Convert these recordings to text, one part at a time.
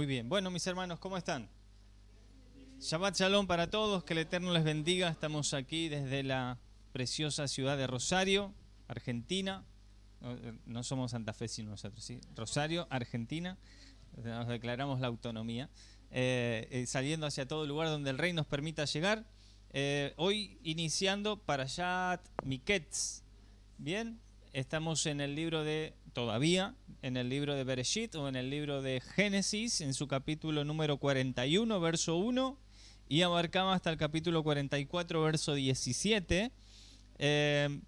Muy bien. Bueno, mis hermanos, ¿cómo están? Shabbat Shalom para todos, que el Eterno les bendiga. Estamos aquí desde la preciosa ciudad de Rosario, Argentina. No, eh, somos Santa Fe, sino nosotros, ¿sí? Rosario, Argentina. Nos declaramos la autonomía. Eh, eh, saliendo hacia todo lugar donde el rey nos permita llegar. hoy iniciando para Parashat Miketz. Bien, estamos en el libro de todavía en el libro de Bereshit o en el libro de Génesis, en su capítulo número 41, verso 1, y abarcaba hasta el capítulo 44, verso 17. Em,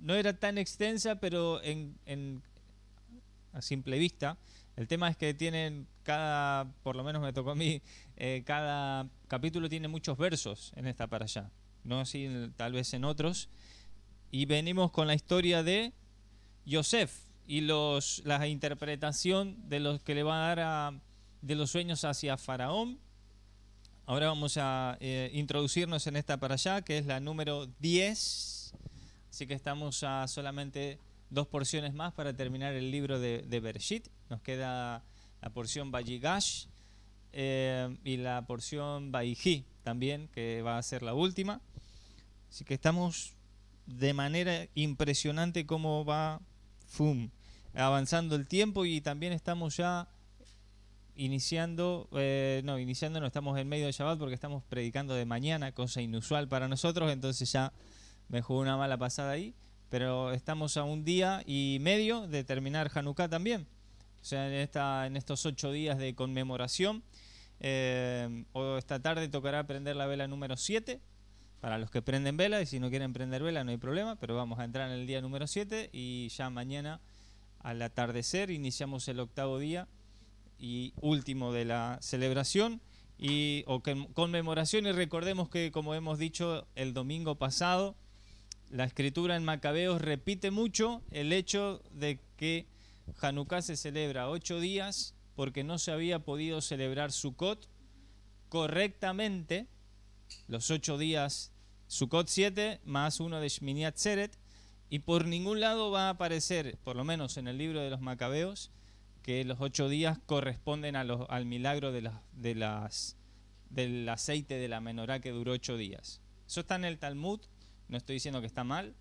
no era tan extensa, pero en, a simple vista. El tema es que tienen cada, por lo menos me tocó a mí, eh, cada capítulo tiene muchos versos en esta para allá. No así tal vez en otros. Y venimos con la historia de Yosef, y los, la interpretación de los que le va a dar de los sueños hacia Faraón. Ahora vamos a eh, introducirnos en esta para allá, que es la número 10. Así que estamos a solamente dos porciones más para terminar el libro de, de Bereshit. Nos queda la porción Bayigash eh, y la porción baiji también, que va a ser la última. Así que estamos de manera impresionante cómo va Fum avanzando el tiempo y también estamos ya iniciando, eh, no, iniciando no estamos en medio de Shabbat porque estamos predicando de mañana, cosa inusual para nosotros, entonces ya me jugó una mala pasada ahí, pero estamos a un día y medio de terminar Hanukkah también, o sea, en, esta, en estos ocho días de conmemoración. Eh, o esta tarde tocará prender la vela número 7, para los que prenden vela, y si no quieren prender vela no hay problema, pero vamos a entrar en el día número 7 y ya mañana al atardecer iniciamos el octavo día y último de la celebración y o conmemoración y recordemos que como hemos dicho el domingo pasado la escritura en Macabeos repite mucho el hecho de que Hanukkah se celebra ocho días porque no se había podido celebrar Sukkot correctamente los ocho días Sukkot 7 más uno de Shmini Atzeret y por ningún lado va a aparecer, por lo menos en el libro de los Macabeos, que los ocho días corresponden al milagro del aceite de la menorá que duró ocho días. Eso está en el Talmud, no estoy diciendo que está mal,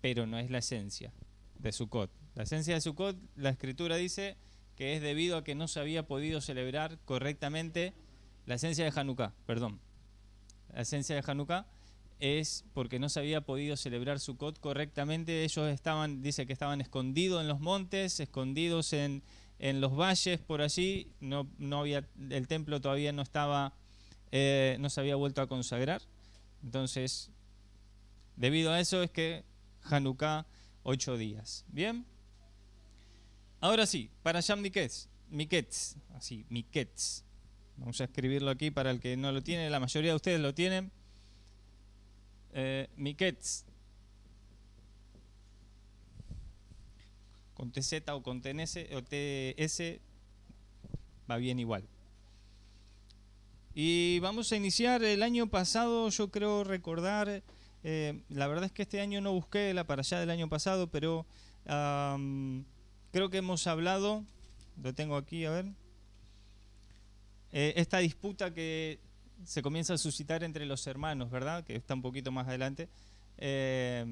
pero no es la esencia de Sukkot. La esencia de Sukkot, la escritura dice que es debido a que no se había podido celebrar correctamente la esencia de Hanukkah, perdón. La esencia de Hanukkah es porque no se había podido celebrar Sukkot correctamente. Ellos estaban, dice que estaban escondidos en los montes, escondidos en, los valles por allí. No, no había, el templo todavía no estaba, eh, no se había vuelto a consagrar. Entonces, debido a eso es que Hanukkah, ocho días. Bien. Ahora sí, para Yam Miketz, así, Miketz. Vamos a escribirlo aquí para el que no lo tiene, la mayoría de ustedes lo tienen eh, miquets. Con TZ o con TNS o TS va bien igual. Y vamos a iniciar el año pasado, yo creo recordar, eh, la verdad es que este año no busqué la para allá del año pasado, pero creo que hemos hablado, lo tengo aquí, a ver, eh, esta disputa que se comienza a suscitar entre los hermanos, ¿verdad? Que está un poquito más adelante. Eh,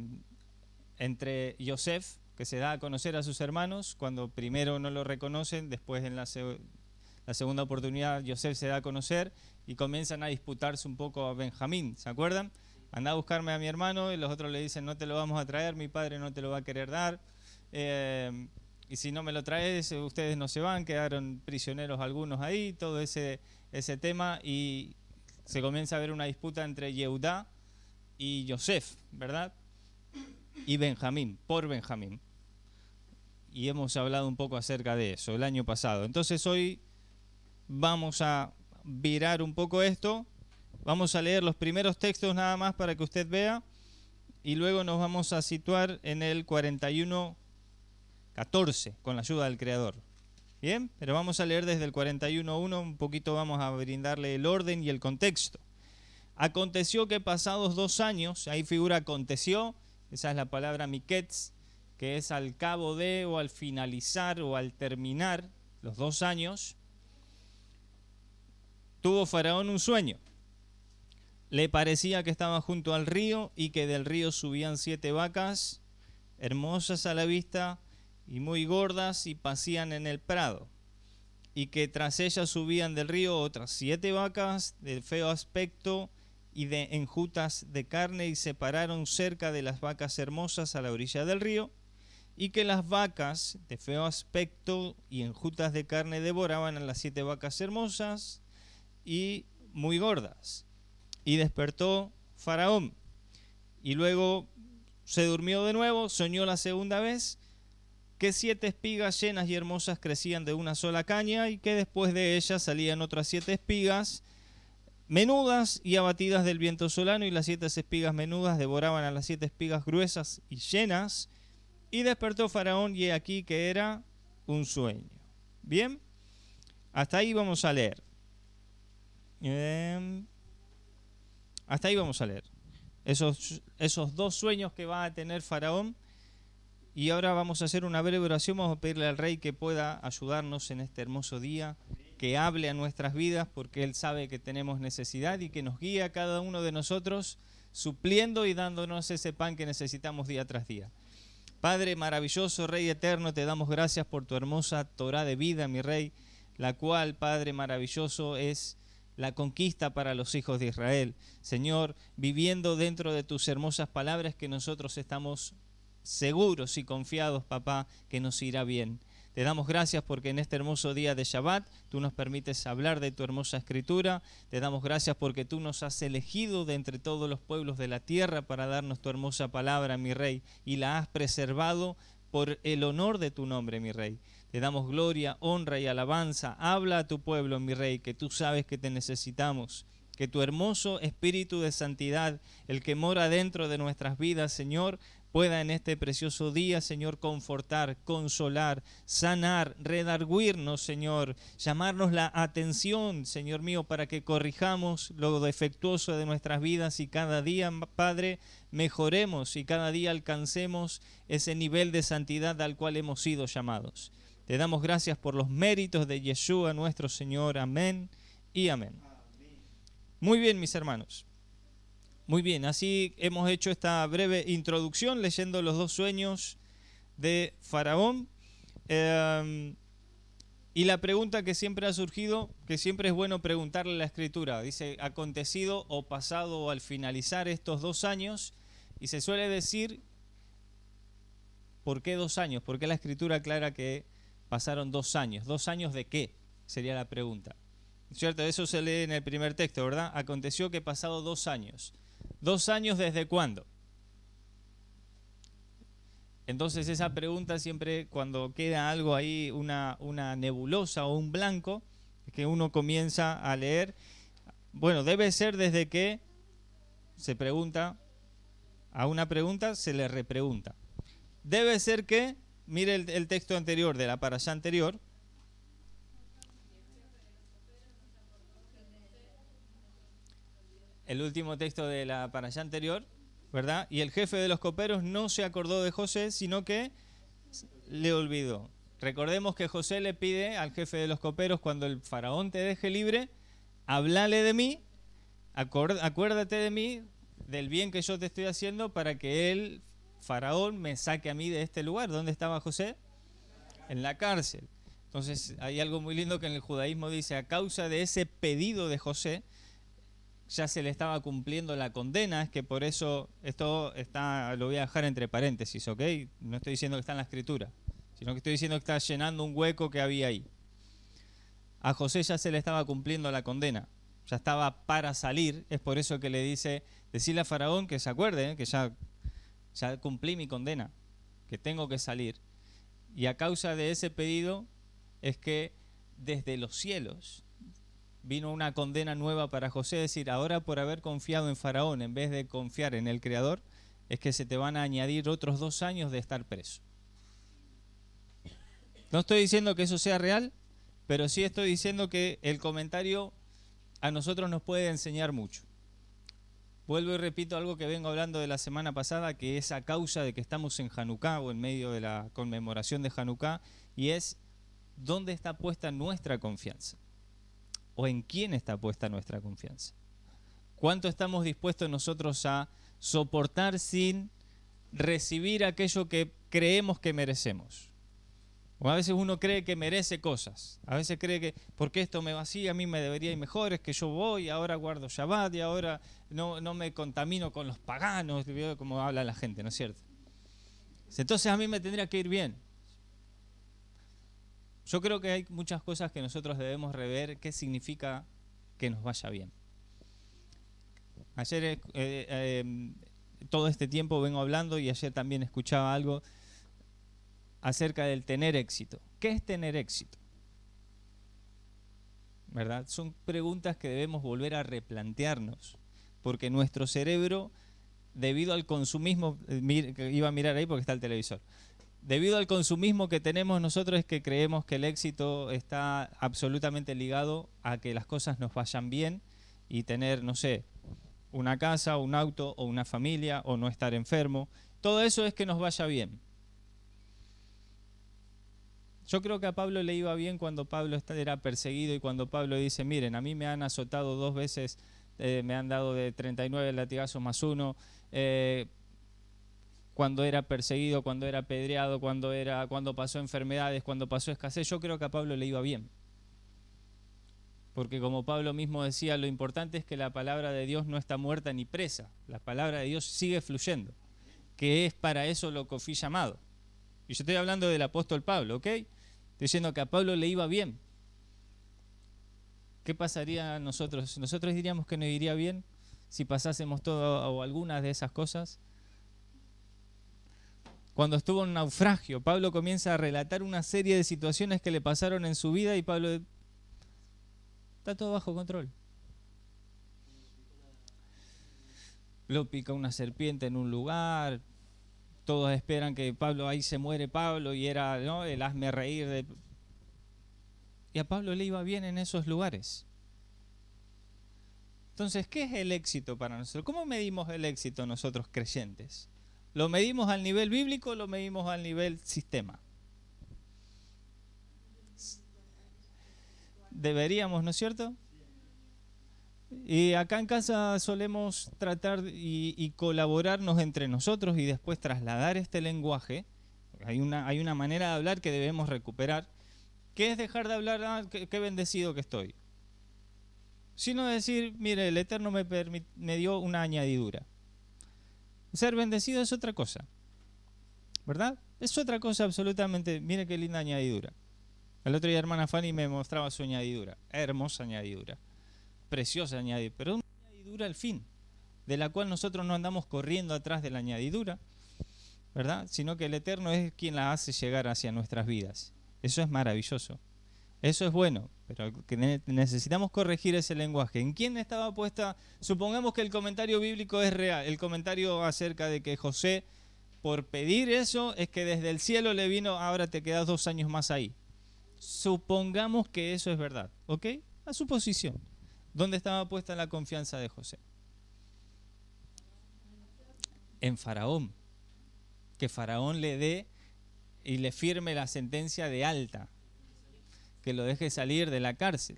entre Yosef, que se da a conocer a sus hermanos, cuando primero no lo reconocen, después en la, segunda oportunidad Yosef se da a conocer y comienzan a disputarse un poco a Benjamín, ¿se acuerdan? Anda a buscarme a mi hermano y los otros le dicen, no te lo vamos a traer, mi padre no te lo va a querer dar. Eh, y si no me lo traes, ustedes no se van, quedaron prisioneros algunos ahí, todo ese, ese tema. Y se comienza a ver una disputa entre Yehudá y Yosef, ¿verdad? Y Benjamín, por Benjamín. Y hemos hablado un poco acerca de eso el año pasado. Entonces hoy vamos a virar un poco esto. Vamos a leer los primeros textos nada más para que usted vea. Y luego nos vamos a situar en el 41, 14, con la ayuda del Creador. Bien, pero vamos a leer desde el 41.1, un poquito vamos a brindarle el orden y el contexto. Aconteció que pasados dos años, ahí figura aconteció, esa es la palabra miquets, que es al cabo de o al finalizar o al terminar los dos años, tuvo Faraón un sueño. Le parecía que estaba junto al río y que del río subían siete vacas, hermosas a la vista, y muy gordas y pasían en el prado, y que tras ellas subían del río otras siete vacas de feo aspecto y de enjutas de carne y se pararon cerca de las vacas hermosas a la orilla del río, y que las vacas de feo aspecto y enjutas de carne devoraban a las siete vacas hermosas y muy gordas. Y despertó Faraón, y luego se durmió de nuevo, soñó la segunda vez, que siete espigas llenas y hermosas crecían de una sola caña y que después de ellas salían otras siete espigas menudas y abatidas del viento solano y las siete espigas menudas devoraban a las siete espigas gruesas y llenas y despertó Faraón y he aquí que era un sueño. Bien, hasta ahí vamos a leer. hasta ahí vamos a leer. Esos, esos dos sueños que va a tener Faraón y ahora vamos a hacer una breve oración, vamos a pedirle al Rey que pueda ayudarnos en este hermoso día, que hable a nuestras vidas, porque Él sabe que tenemos necesidad y que nos guía a cada uno de nosotros, supliendo y dándonos ese pan que necesitamos día tras día. Padre maravilloso, Rey eterno, te damos gracias por tu hermosa Torah de vida, mi Rey, la cual, Padre maravilloso, es la conquista para los hijos de Israel. Señor, viviendo dentro de tus hermosas palabras que nosotros estamos seguros y confiados, papá, que nos irá bien. Te damos gracias porque en este hermoso día de Shabbat tú nos permites hablar de tu hermosa escritura. Te damos gracias porque tú nos has elegido de entre todos los pueblos de la tierra para darnos tu hermosa palabra, mi rey, y la has preservado por el honor de tu nombre, mi rey. Te damos gloria, honra y alabanza. Habla a tu pueblo, mi rey, que tú sabes que te necesitamos. Que tu hermoso espíritu de santidad, el que mora dentro de nuestras vidas, Señor, pueda en este precioso día, Señor, confortar, consolar, sanar, redarguirnos, Señor, llamarnos la atención, Señor mío, para que corrijamos lo defectuoso de nuestras vidas y cada día, Padre, mejoremos y cada día alcancemos ese nivel de santidad al cual hemos sido llamados. Te damos gracias por los méritos de Yeshua nuestro Señor. Amén y amén. Muy bien, mis hermanos. Muy bien, así hemos hecho esta breve introducción leyendo los dos sueños de Faraón. Em, y la pregunta que siempre ha surgido, que siempre es bueno preguntarle a la escritura, dice, acontecido o pasado al finalizar estos dos años, y se suele decir, ¿por qué dos años? ¿Por qué la escritura aclara que pasaron dos años? ¿Dos años de qué? Sería la pregunta. ¿Cierto? Eso se lee en el primer texto, ¿verdad? Aconteció que pasado dos años. ¿Dos años desde cuándo? Entonces esa pregunta siempre cuando queda algo ahí, una, nebulosa o un blanco, que uno comienza a leer, bueno, debe ser desde que se pregunta, a una pregunta se le repregunta. Debe ser que, mire el, texto anterior de la parasha anterior, el último texto de la allá anterior, ¿verdad? Y el jefe de los coperos no se acordó de José, sino que le olvidó. Recordemos que José le pide al jefe de los coperos, cuando el faraón te deje libre, háblale de mí, acuérdate de mí, del bien que yo te estoy haciendo para que el faraón me saque a mí de este lugar. ¿Dónde estaba José? En la cárcel. Entonces hay algo muy lindo que en el judaísmo dice, a causa de ese pedido de José, ya se le estaba cumpliendo la condena, es que por eso esto está, lo voy a dejar entre paréntesis, ¿ok? No estoy diciendo que está en la escritura, sino que estoy diciendo que está llenando un hueco que había ahí. A José ya se le estaba cumpliendo la condena, ya estaba para salir, es por eso que le dice, decirle a Faraón que se acuerde, ¿eh? que ya, ya cumplí mi condena, que tengo que salir. Y a causa de ese pedido es que desde los cielos vino una condena nueva para José, es decir, ahora por haber confiado en Faraón en vez de confiar en el Creador, es que se te van a añadir otros dos años de estar preso. No estoy diciendo que eso sea real, pero sí estoy diciendo que el comentario a nosotros nos puede enseñar mucho. Vuelvo y repito algo que vengo hablando de la semana pasada, que es a causa de que estamos en Hanukkah o en medio de la conmemoración de Hanukkah, y es dónde está puesta nuestra confianza o en quién está puesta nuestra confianza. ¿Cuánto estamos dispuestos nosotros a soportar sin recibir aquello que creemos que merecemos? a veces uno cree que merece cosas, a veces cree que porque esto me vacía, a mí me debería ir mejor, es que yo voy, ahora guardo Shabbat y ahora no, no me contamino con los paganos, como habla la gente, ¿no es cierto? Entonces a mí me tendría que ir bien. Yo creo que hay muchas cosas que nosotros debemos rever qué significa que nos vaya bien. Ayer eh, eh, todo este tiempo vengo hablando y ayer también escuchaba algo acerca del tener éxito. ¿Qué es tener éxito? ¿Verdad? Son preguntas que debemos volver a replantearnos, porque nuestro cerebro, debido al consumismo, eh, iba a mirar ahí porque está el televisor, debido al consumismo que tenemos nosotros es que creemos que el éxito está absolutamente ligado a que las cosas nos vayan bien y tener, no sé, una casa, un auto o una familia o no estar enfermo. Todo eso es que nos vaya bien. Yo creo que a Pablo le iba bien cuando Pablo era perseguido y cuando Pablo dice, miren, a mí me han azotado dos veces, eh, me han dado de 39 latigazos más uno. Eh, cuando era perseguido, cuando era apedreado, cuando, era, cuando pasó enfermedades, cuando pasó escasez. Yo creo que a Pablo le iba bien. Porque como Pablo mismo decía, lo importante es que la palabra de Dios no está muerta ni presa. La palabra de Dios sigue fluyendo, que es para eso lo que fui llamado. Y yo estoy hablando del apóstol Pablo, ¿ok? diciendo que a Pablo le iba bien. ¿Qué pasaría a nosotros? ¿Nosotros diríamos que no iría bien si pasásemos todo o algunas de esas cosas? cuando estuvo en naufragio. Pablo comienza a relatar una serie de situaciones que le pasaron en su vida y Pablo está todo bajo control. Lo pica una serpiente en un lugar. Todos esperan que Pablo ahí se muere Pablo y era ¿no? el hazme reír de... Y a Pablo le iba bien en esos lugares. Entonces, ¿qué es el éxito para nosotros? ¿Cómo medimos el éxito nosotros creyentes? ¿Lo medimos al nivel bíblico o lo medimos al nivel sistema? Deberíamos, ¿no es cierto? Y acá en casa solemos tratar y, colaborarnos entre nosotros y después trasladar este lenguaje. Hay una, hay una manera de hablar que debemos recuperar. que es dejar de hablar? Ah, qué, bendecido que estoy. Sino decir, mire, el Eterno me, me dio una añadidura. Ser bendecido es otra cosa. ¿Verdad? Es otra cosa absolutamente. Mire qué linda añadidura. El otro día hermana Fanny me mostraba su añadidura. Hermosa añadidura. Preciosa añadidura. Pero una añadidura al fin. De la cual nosotros no andamos corriendo atrás de la añadidura. ¿Verdad? Sino que el Eterno es quien la hace llegar hacia nuestras vidas. Eso es maravilloso. Eso es bueno, pero necesitamos corregir ese lenguaje. ¿En quién estaba puesta? Supongamos que el comentario bíblico es real, el comentario acerca de que José, por pedir eso, es que desde el cielo le vino, ahora te quedas dos años más ahí. Supongamos que eso es verdad, ¿ok? A su posición, ¿Dónde estaba puesta la confianza de José? En Faraón. Que Faraón le dé y le firme la sentencia de alta que lo deje salir de la cárcel.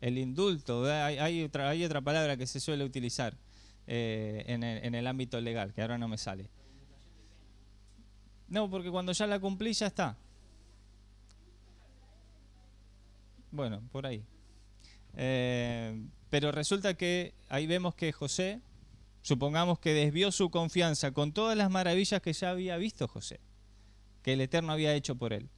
El indulto, hay, otra, otra, palabra que se suele utilizar eh, en, el, ámbito legal, que ahora no me sale. No, porque cuando ya la cumplí ya está. Bueno, por ahí. Eh, pero resulta que ahí vemos que José, supongamos que desvió su confianza con todas las maravillas que ya había visto José, que el Eterno había hecho por él.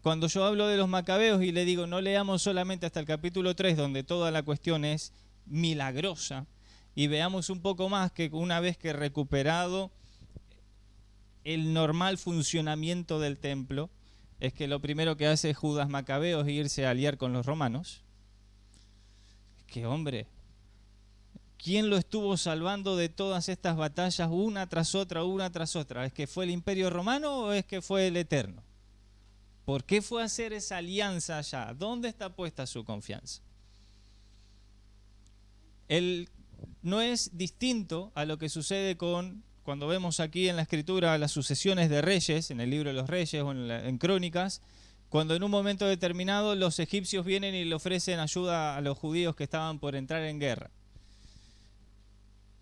Cuando yo hablo de los macabeos y le digo, no leamos solamente hasta el capítulo 3, donde toda la cuestión es milagrosa, y veamos un poco más que una vez que recuperado el normal funcionamiento del templo, es que lo primero que hace Judas Macabeo es irse a aliar con los romanos. qué hombre, ¿quién lo estuvo salvando de todas estas batallas una tras otra, una tras otra? ¿Es que fue el imperio romano o es que fue el eterno? ¿Por qué fue a hacer esa alianza allá? ¿Dónde está puesta su confianza? no es distinto a lo que sucede con cuando vemos aquí en la escritura las sucesiones de reyes, en el libro de los reyes o en, crónicas, cuando en un momento determinado los egipcios vienen y le ofrecen ayuda a los judíos que estaban por entrar en guerra.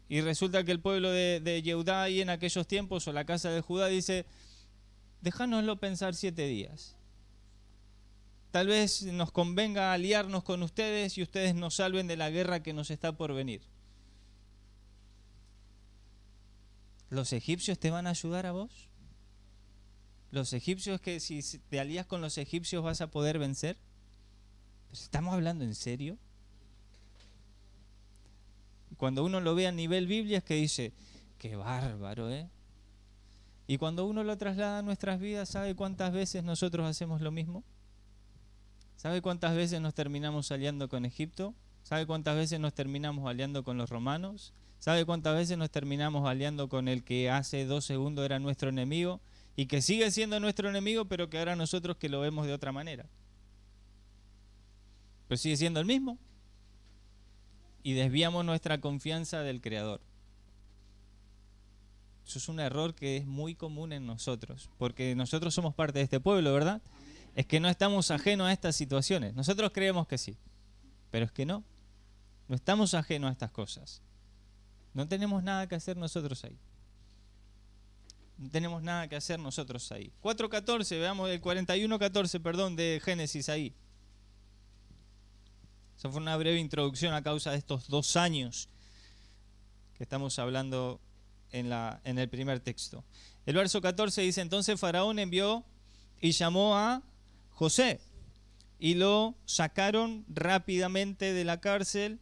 Y resulta que el pueblo de, de Yehudá en aquellos tiempos, o la casa de Judá, dice, Déjanoslo pensar siete días. Tal vez nos convenga aliarnos con ustedes y ustedes nos salven de la guerra que nos está por venir. ¿Los egipcios te van a ayudar a vos? ¿Los egipcios que si te alías con los egipcios vas a poder vencer? ¿Estamos hablando en serio? Cuando uno lo ve a nivel Biblia es que dice, qué bárbaro, ¿eh? Y cuando uno lo traslada a nuestras vidas, ¿sabe cuántas veces nosotros hacemos lo mismo? ¿Sabe cuántas veces nos terminamos aliando con Egipto? ¿Sabe cuántas veces nos terminamos aliando con los romanos? ¿Sabe cuántas veces nos terminamos aliando con el que hace dos segundos era nuestro enemigo y que sigue siendo nuestro enemigo, pero que ahora nosotros que lo vemos de otra manera? Pero sigue siendo el mismo. Y desviamos nuestra confianza del Creador. Eso es un error que es muy común en nosotros, porque nosotros somos parte de este pueblo, ¿verdad? Es que no estamos ajenos a estas situaciones. Nosotros creemos que sí, pero es que no. No estamos ajenos a estas cosas. No tenemos nada que hacer nosotros ahí. No tenemos nada que hacer nosotros ahí. 4.14, veamos el 41.14, perdón, de Génesis ahí. Esa fue una breve introducción a causa de estos dos años que estamos hablando en, la, en el primer texto. El verso 14 dice, entonces Faraón envió y llamó a José y lo sacaron rápidamente de la cárcel,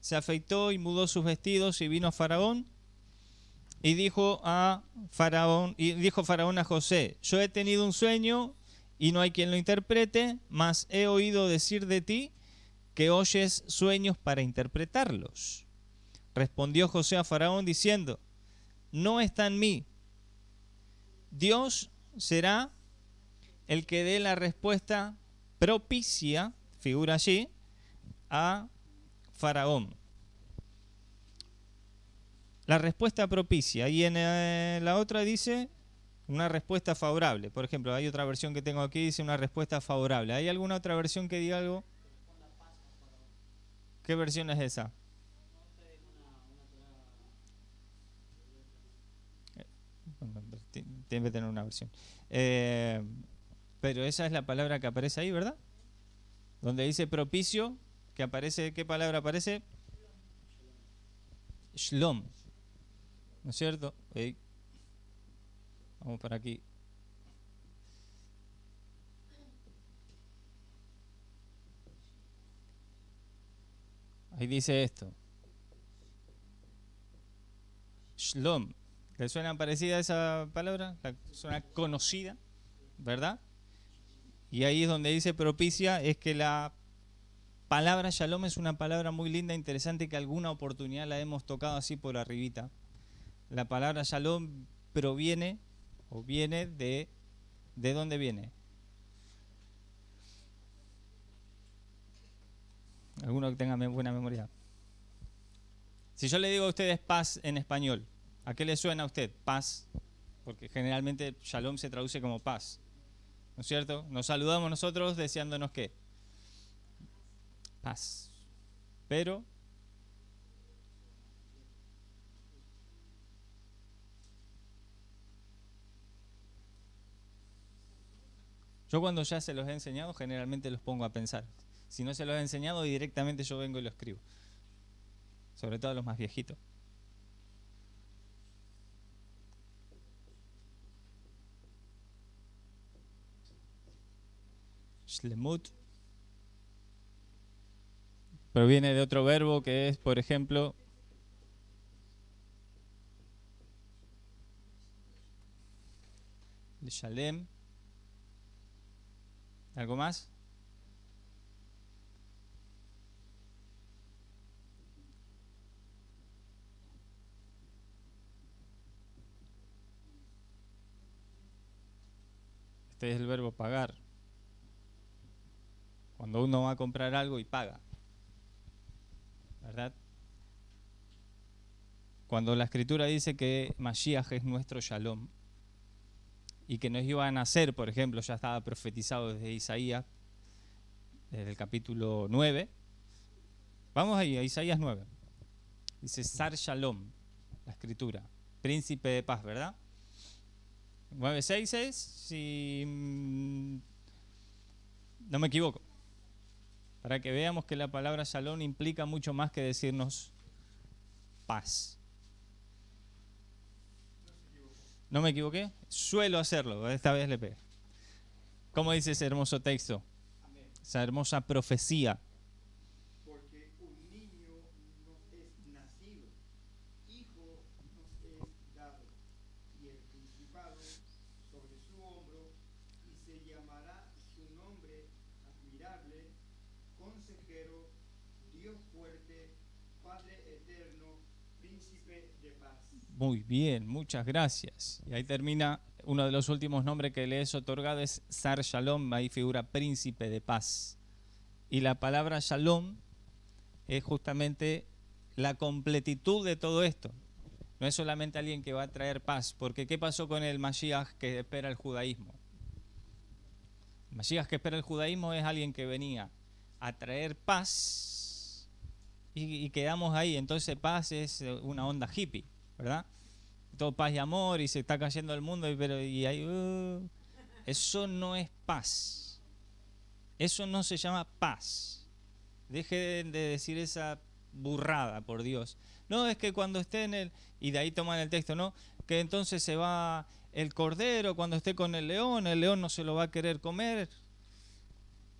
se afeitó y mudó sus vestidos y vino a Faraón y dijo a Faraón y dijo Faraón a José, yo he tenido un sueño y no hay quien lo interprete, mas he oído decir de ti que oyes sueños para interpretarlos. Respondió José a Faraón diciendo, no está en mí. Dios será el que dé la respuesta propicia, figura allí, a Faraón. La respuesta propicia. Y en eh, la otra dice una respuesta favorable. Por ejemplo, hay otra versión que tengo aquí, dice una respuesta favorable. ¿Hay alguna otra versión que diga algo? ¿Qué versión es esa? tiene que tener una versión. Eh, pero esa es la palabra que aparece ahí, ¿verdad? Donde dice propicio, que aparece, ¿qué palabra aparece? Shlom. ¿No es cierto? Vamos para aquí. Ahí dice esto. Shlom. ¿Te suena parecida esa palabra? La, suena conocida, ¿verdad? Y ahí es donde dice propicia, es que la palabra shalom es una palabra muy linda, interesante, que alguna oportunidad la hemos tocado así por arribita. La palabra shalom proviene o viene de... ¿De dónde viene? Alguno que tenga buena memoria. Si yo le digo a ustedes paz en español, ¿A qué le suena a usted? Paz. Porque generalmente shalom se traduce como paz. ¿No es cierto? Nos saludamos nosotros deseándonos qué? Paz. Pero Yo cuando ya se los he enseñado, generalmente los pongo a pensar. Si no se los he enseñado, directamente yo vengo y lo escribo. Sobre todo a los más viejitos. Shlemut, proviene de otro verbo que es, por ejemplo, Shalem. ¿Algo más? Este es el verbo pagar. Cuando uno va a comprar algo y paga. ¿Verdad? Cuando la escritura dice que Mashiach es nuestro shalom y que nos iba a nacer, por ejemplo, ya estaba profetizado desde Isaías, desde el capítulo 9. Vamos ahí, a Isaías 9. Dice Sar Shalom, la escritura, príncipe de paz, ¿verdad? 9.6 es, si mm, no me equivoco para que veamos que la palabra salón implica mucho más que decirnos paz. ¿No me equivoqué? Suelo hacerlo, esta vez le pego. ¿Cómo dice ese hermoso texto? Esa hermosa profecía. Porque su nombre consejero, Dios fuerte, Padre eterno, príncipe de paz. Muy bien, muchas gracias. Y ahí termina uno de los últimos nombres que le es otorgado es Sar Shalom, ahí figura príncipe de paz. Y la palabra Shalom es justamente la completitud de todo esto. No es solamente alguien que va a traer paz, porque ¿qué pasó con el Mashiach que espera el judaísmo? El Mashiach que espera el judaísmo es alguien que venía a traer paz y, quedamos ahí. Entonces paz es eh, una onda hippie, ¿verdad? Todo paz y amor y se está cayendo el mundo y, pero, y ahí... Uh, eso no es paz. Eso no se llama paz. Deje de, de decir esa burrada, por Dios. No, es que cuando esté en el... Y de ahí toman el texto, ¿no? Que entonces se va el cordero, cuando esté con el león, el león no se lo va a querer comer,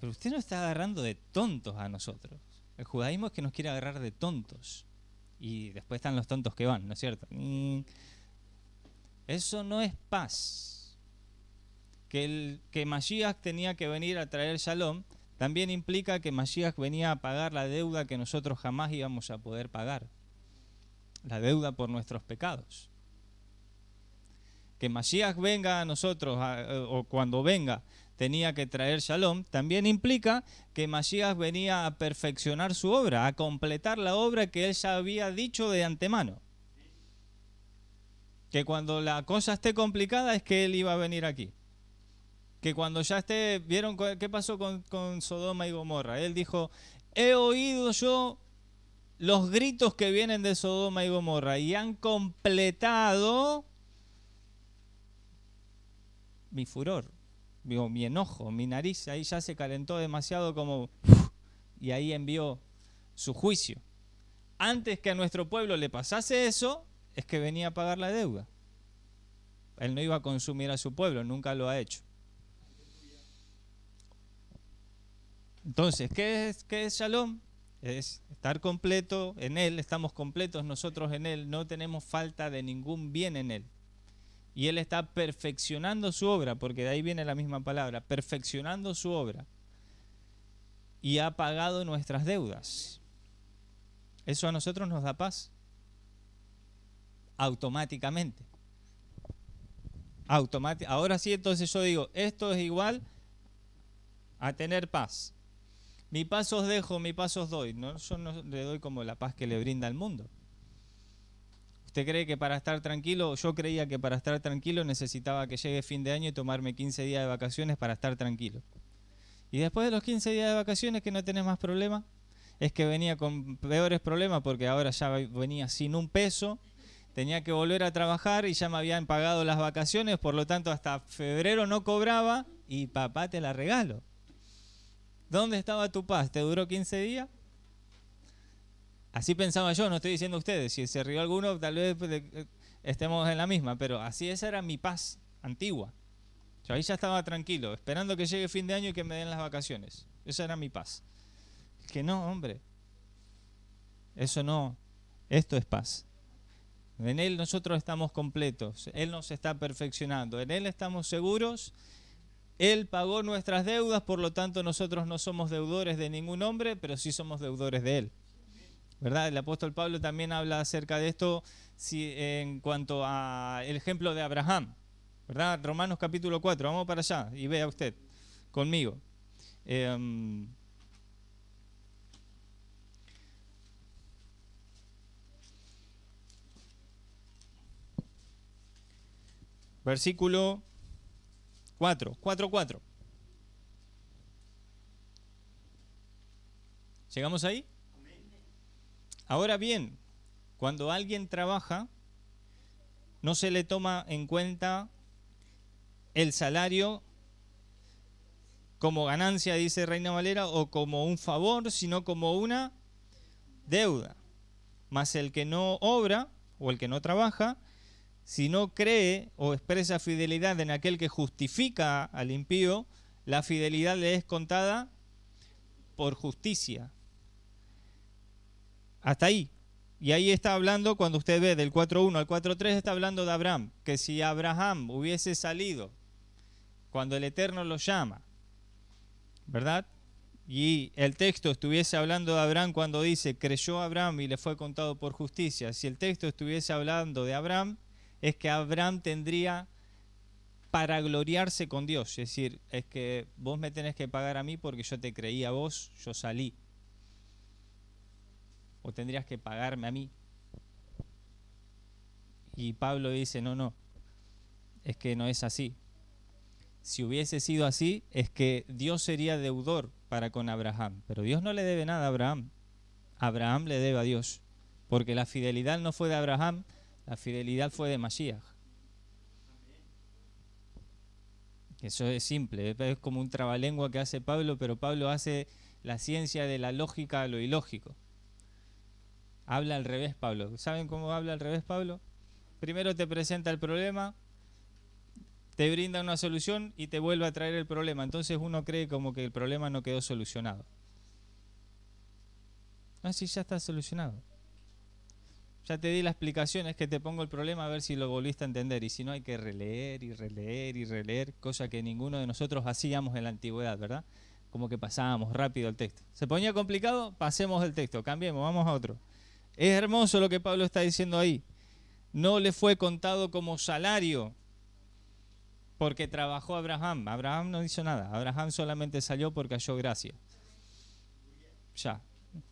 pero usted nos está agarrando de tontos a nosotros. El judaísmo es que nos quiere agarrar de tontos. Y después están los tontos que van, ¿no es cierto? Eso no es paz. Que, el, que Mashiach tenía que venir a traer shalom también implica que Masías venía a pagar la deuda que nosotros jamás íbamos a poder pagar. La deuda por nuestros pecados. Que Masías venga a nosotros, eh, o cuando venga, tenía que traer shalom, también implica que Masías venía a perfeccionar su obra, a completar la obra que él ya había dicho de antemano. Que cuando la cosa esté complicada es que él iba a venir aquí. Que cuando ya esté, vieron qué pasó con, con Sodoma y Gomorra. Él dijo, he oído yo los gritos que vienen de Sodoma y Gomorra y han completado mi furor digo, mi enojo, mi nariz ahí ya se calentó demasiado como... Y ahí envió su juicio. Antes que a nuestro pueblo le pasase eso, es que venía a pagar la deuda. Él no iba a consumir a su pueblo, nunca lo ha hecho. Entonces, ¿qué es, qué es Shalom? Es estar completo en Él, estamos completos nosotros en Él, no tenemos falta de ningún bien en Él y él está perfeccionando su obra, porque de ahí viene la misma palabra, perfeccionando su obra y ha pagado nuestras deudas. Eso a nosotros nos da paz, automáticamente. Ahora sí, entonces yo digo, esto es igual a tener paz. Mi paz os dejo, mi paz os doy. No, yo no le doy como la paz que le brinda al mundo. ¿Usted cree que para estar tranquilo, yo creía que para estar tranquilo necesitaba que llegue fin de año y tomarme 15 días de vacaciones para estar tranquilo? Y después de los 15 días de vacaciones que no tenés más problema, es que venía con peores problemas porque ahora ya venía sin un peso, tenía que volver a trabajar y ya me habían pagado las vacaciones, por lo tanto hasta febrero no cobraba y papá te la regalo. ¿Dónde estaba tu paz? ¿Te duró 15 días? Así pensaba yo, no estoy diciendo ustedes, si se rió alguno, tal vez eh, estemos en la misma, pero así esa era mi paz antigua. Yo ahí ya estaba tranquilo, esperando que llegue fin de año y que me den las vacaciones. Esa era mi paz. Que no, hombre. Eso no. Esto es paz. En Él nosotros estamos completos. Él nos está perfeccionando. En Él estamos seguros. Él pagó nuestras deudas, por lo tanto nosotros no somos deudores de ningún hombre, pero sí somos deudores de Él. ¿verdad? El apóstol Pablo también habla acerca de esto si, en cuanto al ejemplo de Abraham, ¿verdad? Romanos capítulo 4, vamos para allá y vea usted conmigo. Em, versículo 4, 4, 4. ¿Llegamos ahí? Ahora bien, cuando alguien trabaja, no se le toma en cuenta el salario como ganancia, dice Reina Valera, o como un favor, sino como una deuda. Mas el que no obra o el que no trabaja, si no cree o expresa fidelidad en aquel que justifica al impío, la fidelidad le es contada por justicia. Hasta ahí. Y ahí está hablando, cuando usted ve del 4.1 al 4.3, está hablando de Abraham, que si Abraham hubiese salido cuando el Eterno lo llama, ¿verdad? Y el texto estuviese hablando de Abraham cuando dice, creyó Abraham y le fue contado por justicia. Si el texto estuviese hablando de Abraham, es que Abraham tendría para gloriarse con Dios. Es decir, es que vos me tenés que pagar a mí porque yo te creí a vos, yo salí o tendrías que pagarme a mí. Y Pablo dice, no, no, es que no es así. Si hubiese sido así, es que Dios sería deudor para con Abraham, pero Dios no le debe nada a Abraham. Abraham le debe a Dios, porque la fidelidad no fue de Abraham, la fidelidad fue de Mashiach. Eso es simple, es como un trabalengua que hace Pablo, pero Pablo hace la ciencia de la lógica a lo ilógico. Habla al revés, Pablo. ¿Saben cómo habla al revés, Pablo? Primero te presenta el problema, te brinda una solución y te vuelve a traer el problema. Entonces uno cree como que el problema no quedó solucionado. Ah, sí, ya está solucionado. Ya te di la explicación, es que te pongo el problema a ver si lo volviste a entender. Y si no, hay que releer y releer y releer, cosa que ninguno de nosotros hacíamos en la antigüedad, ¿verdad? Como que pasábamos rápido el texto. ¿Se ponía complicado? Pasemos el texto, cambiemos, vamos a otro. Es hermoso lo que Pablo está diciendo ahí. No le fue contado como salario porque trabajó Abraham. Abraham no hizo nada. Abraham solamente salió porque halló gracia. Ya.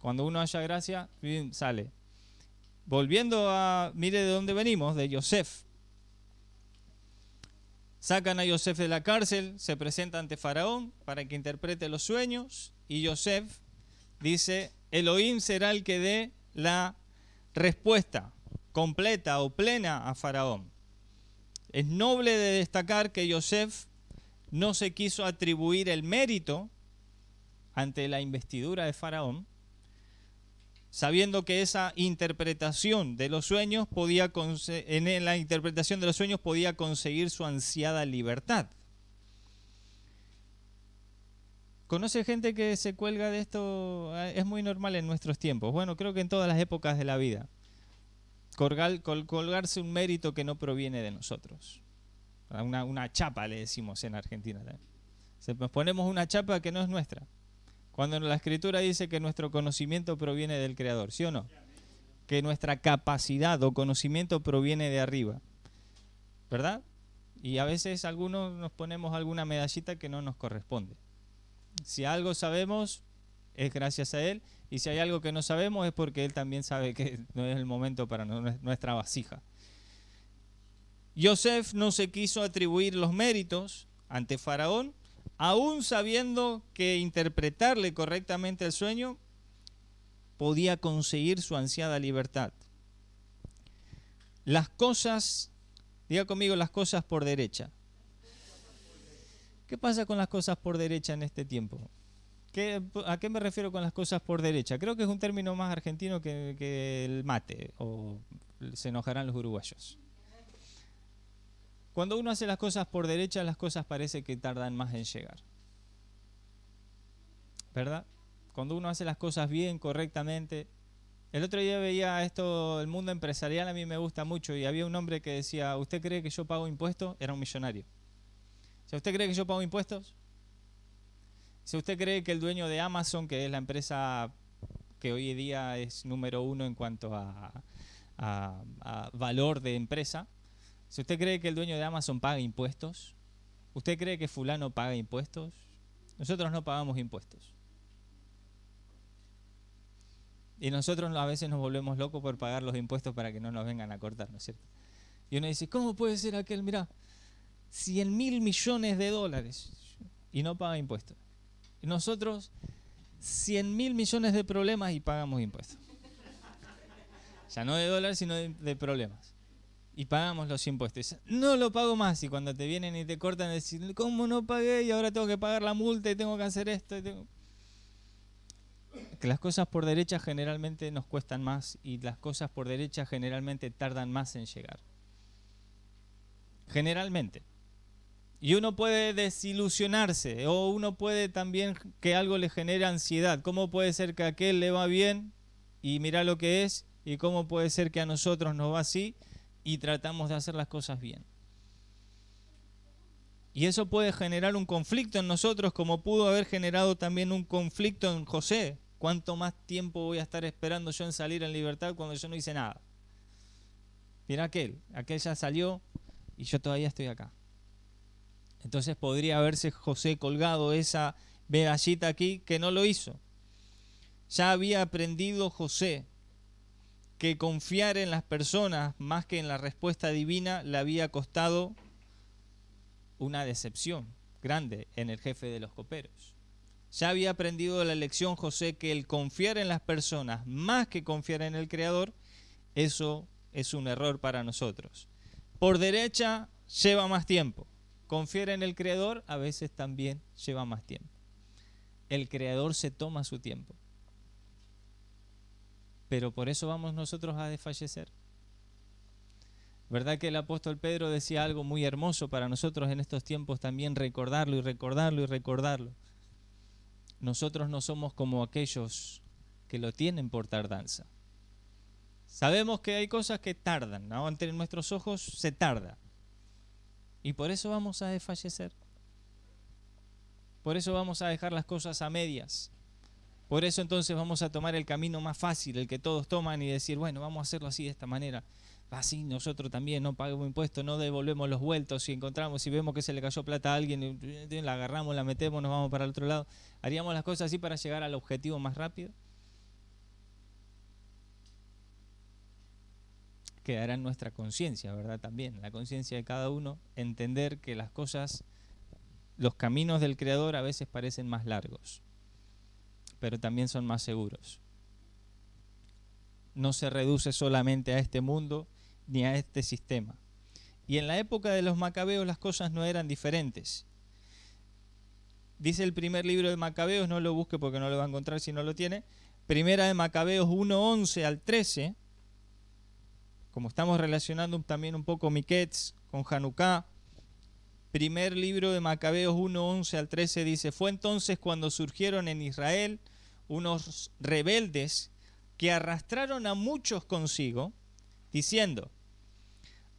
Cuando uno halla gracia, sale. Volviendo a, mire de dónde venimos, de Yosef. Sacan a Yosef de la cárcel, se presenta ante Faraón para que interprete los sueños y Yosef dice, Elohim será el que dé la respuesta completa o plena a Faraón. Es noble de destacar que Yosef no se quiso atribuir el mérito ante la investidura de Faraón, sabiendo que esa interpretación de los sueños podía en la interpretación de los sueños podía conseguir su ansiada libertad. Conoce gente que se cuelga de esto, ah, es muy normal en nuestros tiempos. Bueno, creo que en todas las épocas de la vida. colgarse un mérito que no proviene de nosotros. Ah, una, chapa, le decimos en Argentina nos ponemos una chapa que no es nuestra. Cuando la escritura dice que nuestro conocimiento proviene del Creador, ¿sí o no? Que nuestra capacidad o conocimiento proviene de arriba. ¿Verdad? Y a veces algunos nos ponemos alguna medallita que no nos corresponde. Si algo sabemos, es gracias a Él. Y si hay algo que no sabemos, es porque Él también sabe que no es el momento para nuestra vasija. Joseph no se quiso atribuir los méritos ante Faraón, aún sabiendo que interpretarle correctamente el sueño podía conseguir su ansiada libertad. Las cosas, diga conmigo, las cosas por derecha. ¿Qué pasa con las cosas por derecha en este tiempo? ¿A qué me refiero con las cosas por derecha? Creo que es un término más argentino que, que el mate, o se enojarán los uruguayos. Cuando uno hace las cosas por derecha, las cosas parece que tardan más en llegar. ¿Verdad? Cuando uno hace las cosas bien, correctamente. El otro día veía esto, el mundo empresarial a mí me gusta mucho, y había un hombre que decía, ¿usted cree que yo pago impuestos? Era un millonario si usted cree que yo pago impuestos, si usted cree que el dueño de Amazon, que es la empresa que hoy en día es número uno en cuanto a, valor de empresa, si usted cree que el dueño de Amazon paga impuestos, usted cree que fulano paga impuestos, nosotros no pagamos impuestos. Y nosotros a veces nos volvemos locos por pagar los impuestos para que no nos vengan a cortar, ¿no es cierto? Y uno dice, ¿cómo puede ser aquel? Mira. 100 mil millones de dólares y no paga impuestos. nosotros 100 mil millones de problemas y pagamos impuestos. Ya no de dólares, sino de, problemas. Y pagamos los impuestos. No lo pago más. Y cuando te vienen y te cortan, decís, ¿cómo no pagué? Y ahora tengo que pagar la multa y tengo que hacer esto. Que las cosas por derecha generalmente nos cuestan más y las cosas por derecha generalmente tardan más en llegar. Generalmente. Y uno puede desilusionarse o uno puede también que algo le genere ansiedad. ¿Cómo puede ser que a aquel le va bien y mira lo que es? ¿Y cómo puede ser que a nosotros nos va así y tratamos de hacer las cosas bien? Y eso puede generar un conflicto en nosotros como pudo haber generado también un conflicto en José. ¿Cuánto más tiempo voy a estar esperando yo en salir en libertad cuando yo no hice nada? Mira aquel, aquel ya salió y yo todavía estoy acá. Entonces podría haberse José colgado esa medallita aquí que no lo hizo. Ya había aprendido José que confiar en las personas más que en la respuesta divina le había costado una decepción grande en el jefe de los coperos. Ya había aprendido la lección José que el confiar en las personas más que confiar en el Creador, eso es un error para nosotros. Por derecha lleva más tiempo, Confiere en el creador a veces también lleva más tiempo. El creador se toma su tiempo. Pero por eso vamos nosotros a desfallecer. ¿Verdad que el apóstol Pedro decía algo muy hermoso para nosotros en estos tiempos también recordarlo y recordarlo y recordarlo? Nosotros no somos como aquellos que lo tienen por tardanza. Sabemos que hay cosas que tardan, ¿no? ante nuestros ojos se tarda, y por eso vamos a desfallecer. Por eso vamos a dejar las cosas a medias. Por eso entonces vamos a tomar el camino más fácil, el que todos toman y decir, bueno, vamos a hacerlo así de esta manera. Así nosotros también no pagamos impuestos, no devolvemos los vueltos. Si encontramos, si vemos que se le cayó plata a alguien, eh, la agarramos, la metemos, nos vamos para el otro lado. Haríamos las cosas así para llegar al objetivo más rápido. quedará en nuestra conciencia, ¿verdad? También, la conciencia de cada uno, entender que las cosas, los caminos del Creador a veces parecen más largos, pero también son más seguros. No se reduce solamente a este mundo ni a este sistema. Y en la época de los macabeos las cosas no eran diferentes. Dice el primer libro de Macabeos, no lo busque porque no lo va a encontrar si no lo tiene. Primera de Macabeos 1.11 al 13 como estamos relacionando también un poco Miquetz con Hanukkah, primer libro de Macabeos 1, 11 al 13 dice, fue entonces cuando surgieron en Israel unos rebeldes que arrastraron a muchos consigo, diciendo,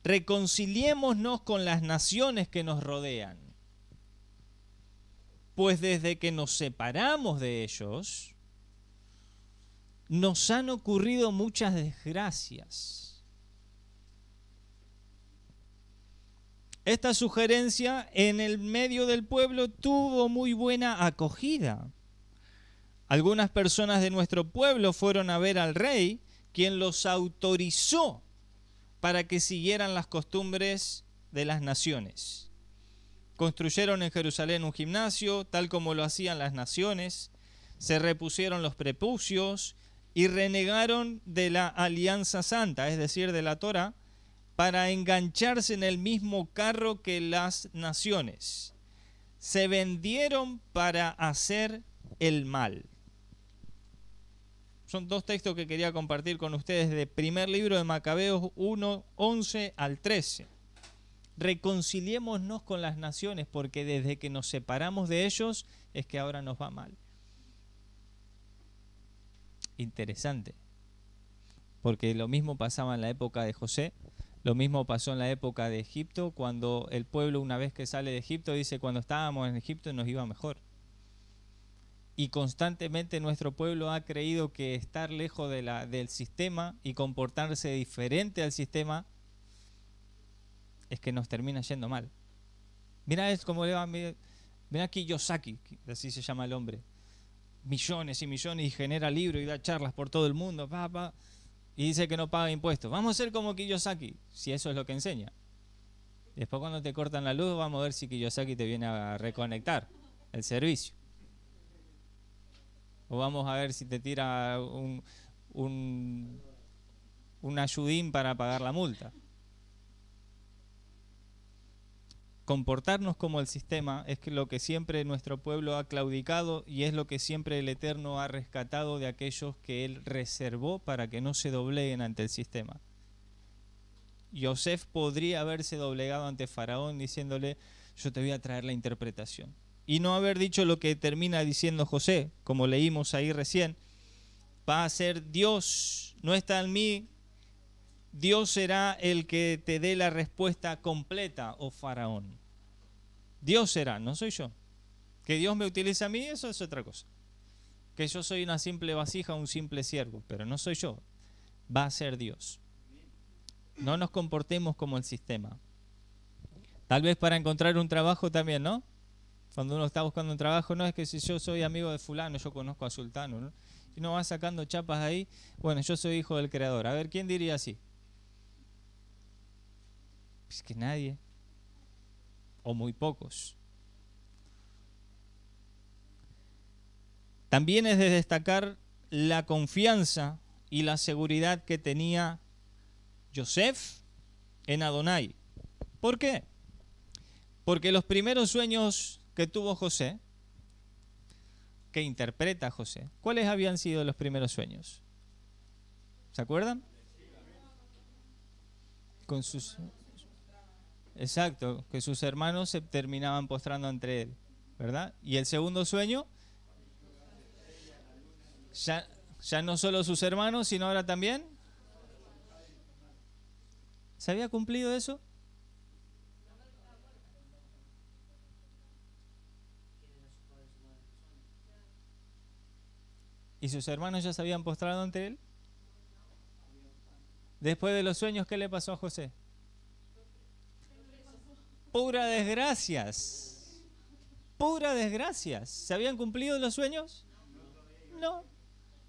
reconciliémonos con las naciones que nos rodean, pues desde que nos separamos de ellos, nos han ocurrido muchas desgracias Esta sugerencia en el medio del pueblo tuvo muy buena acogida. Algunas personas de nuestro pueblo fueron a ver al rey, quien los autorizó para que siguieran las costumbres de las naciones. Construyeron en Jerusalén un gimnasio, tal como lo hacían las naciones, se repusieron los prepucios y renegaron de la alianza santa, es decir, de la Torah, para engancharse en el mismo carro que las naciones. Se vendieron para hacer el mal. Son dos textos que quería compartir con ustedes del primer libro de Macabeos 1, 11 al 13. Reconciliémonos con las naciones porque desde que nos separamos de ellos es que ahora nos va mal. Interesante. Porque lo mismo pasaba en la época de José lo mismo pasó en la época de Egipto, cuando el pueblo una vez que sale de Egipto dice, cuando estábamos en Egipto nos iba mejor. Y constantemente nuestro pueblo ha creído que estar lejos del sistema y comportarse diferente al sistema es que nos termina yendo mal. Mira es como le va, mira Yosaki, así se llama el hombre. Millones y millones y genera libros y da charlas por todo el mundo. papá y dice que no paga impuestos. Vamos a ser como Kiyosaki, si eso es lo que enseña. Después cuando te cortan la luz, vamos a ver si Kiyosaki te viene a reconectar el servicio. O vamos a ver si te tira un, un, un ayudín para pagar la multa. comportarnos como el sistema es lo que siempre nuestro pueblo ha claudicado y es lo que siempre el Eterno ha rescatado de aquellos que Él reservó para que no se dobleguen ante el sistema. Yosef podría haberse doblegado ante Faraón diciéndole, yo te voy a traer la interpretación. Y no haber dicho lo que termina diciendo José, como leímos ahí recién, va a ser Dios, no está en mí, Dios será el que te dé la respuesta completa, oh Faraón. Dios será, no soy yo. Que Dios me utilice a mí, eso es otra cosa. Que yo soy una simple vasija, un simple siervo, pero no soy yo. Va a ser Dios. No nos comportemos como el sistema. Tal vez para encontrar un trabajo también, ¿no? Cuando uno está buscando un trabajo, no es que si yo soy amigo de fulano, yo conozco a sultano, ¿no? Y uno va sacando chapas ahí, bueno, yo soy hijo del creador. A ver, ¿quién diría así? Es que nadie o muy pocos. También es de destacar la confianza y la seguridad que tenía Joseph en Adonai. ¿Por qué? Porque los primeros sueños que tuvo José, que interpreta José, ¿cuáles habían sido los primeros sueños? ¿Se acuerdan? Con sus Exacto, que sus hermanos se terminaban postrando ante él, ¿verdad? Y el segundo sueño, ya, ya no solo sus hermanos, sino ahora también. ¿Se había cumplido eso? ¿Y sus hermanos ya se habían postrado ante él? Después de los sueños, ¿qué le pasó a José? Pura desgracias. Pura desgracias. ¿Se habían cumplido los sueños? No.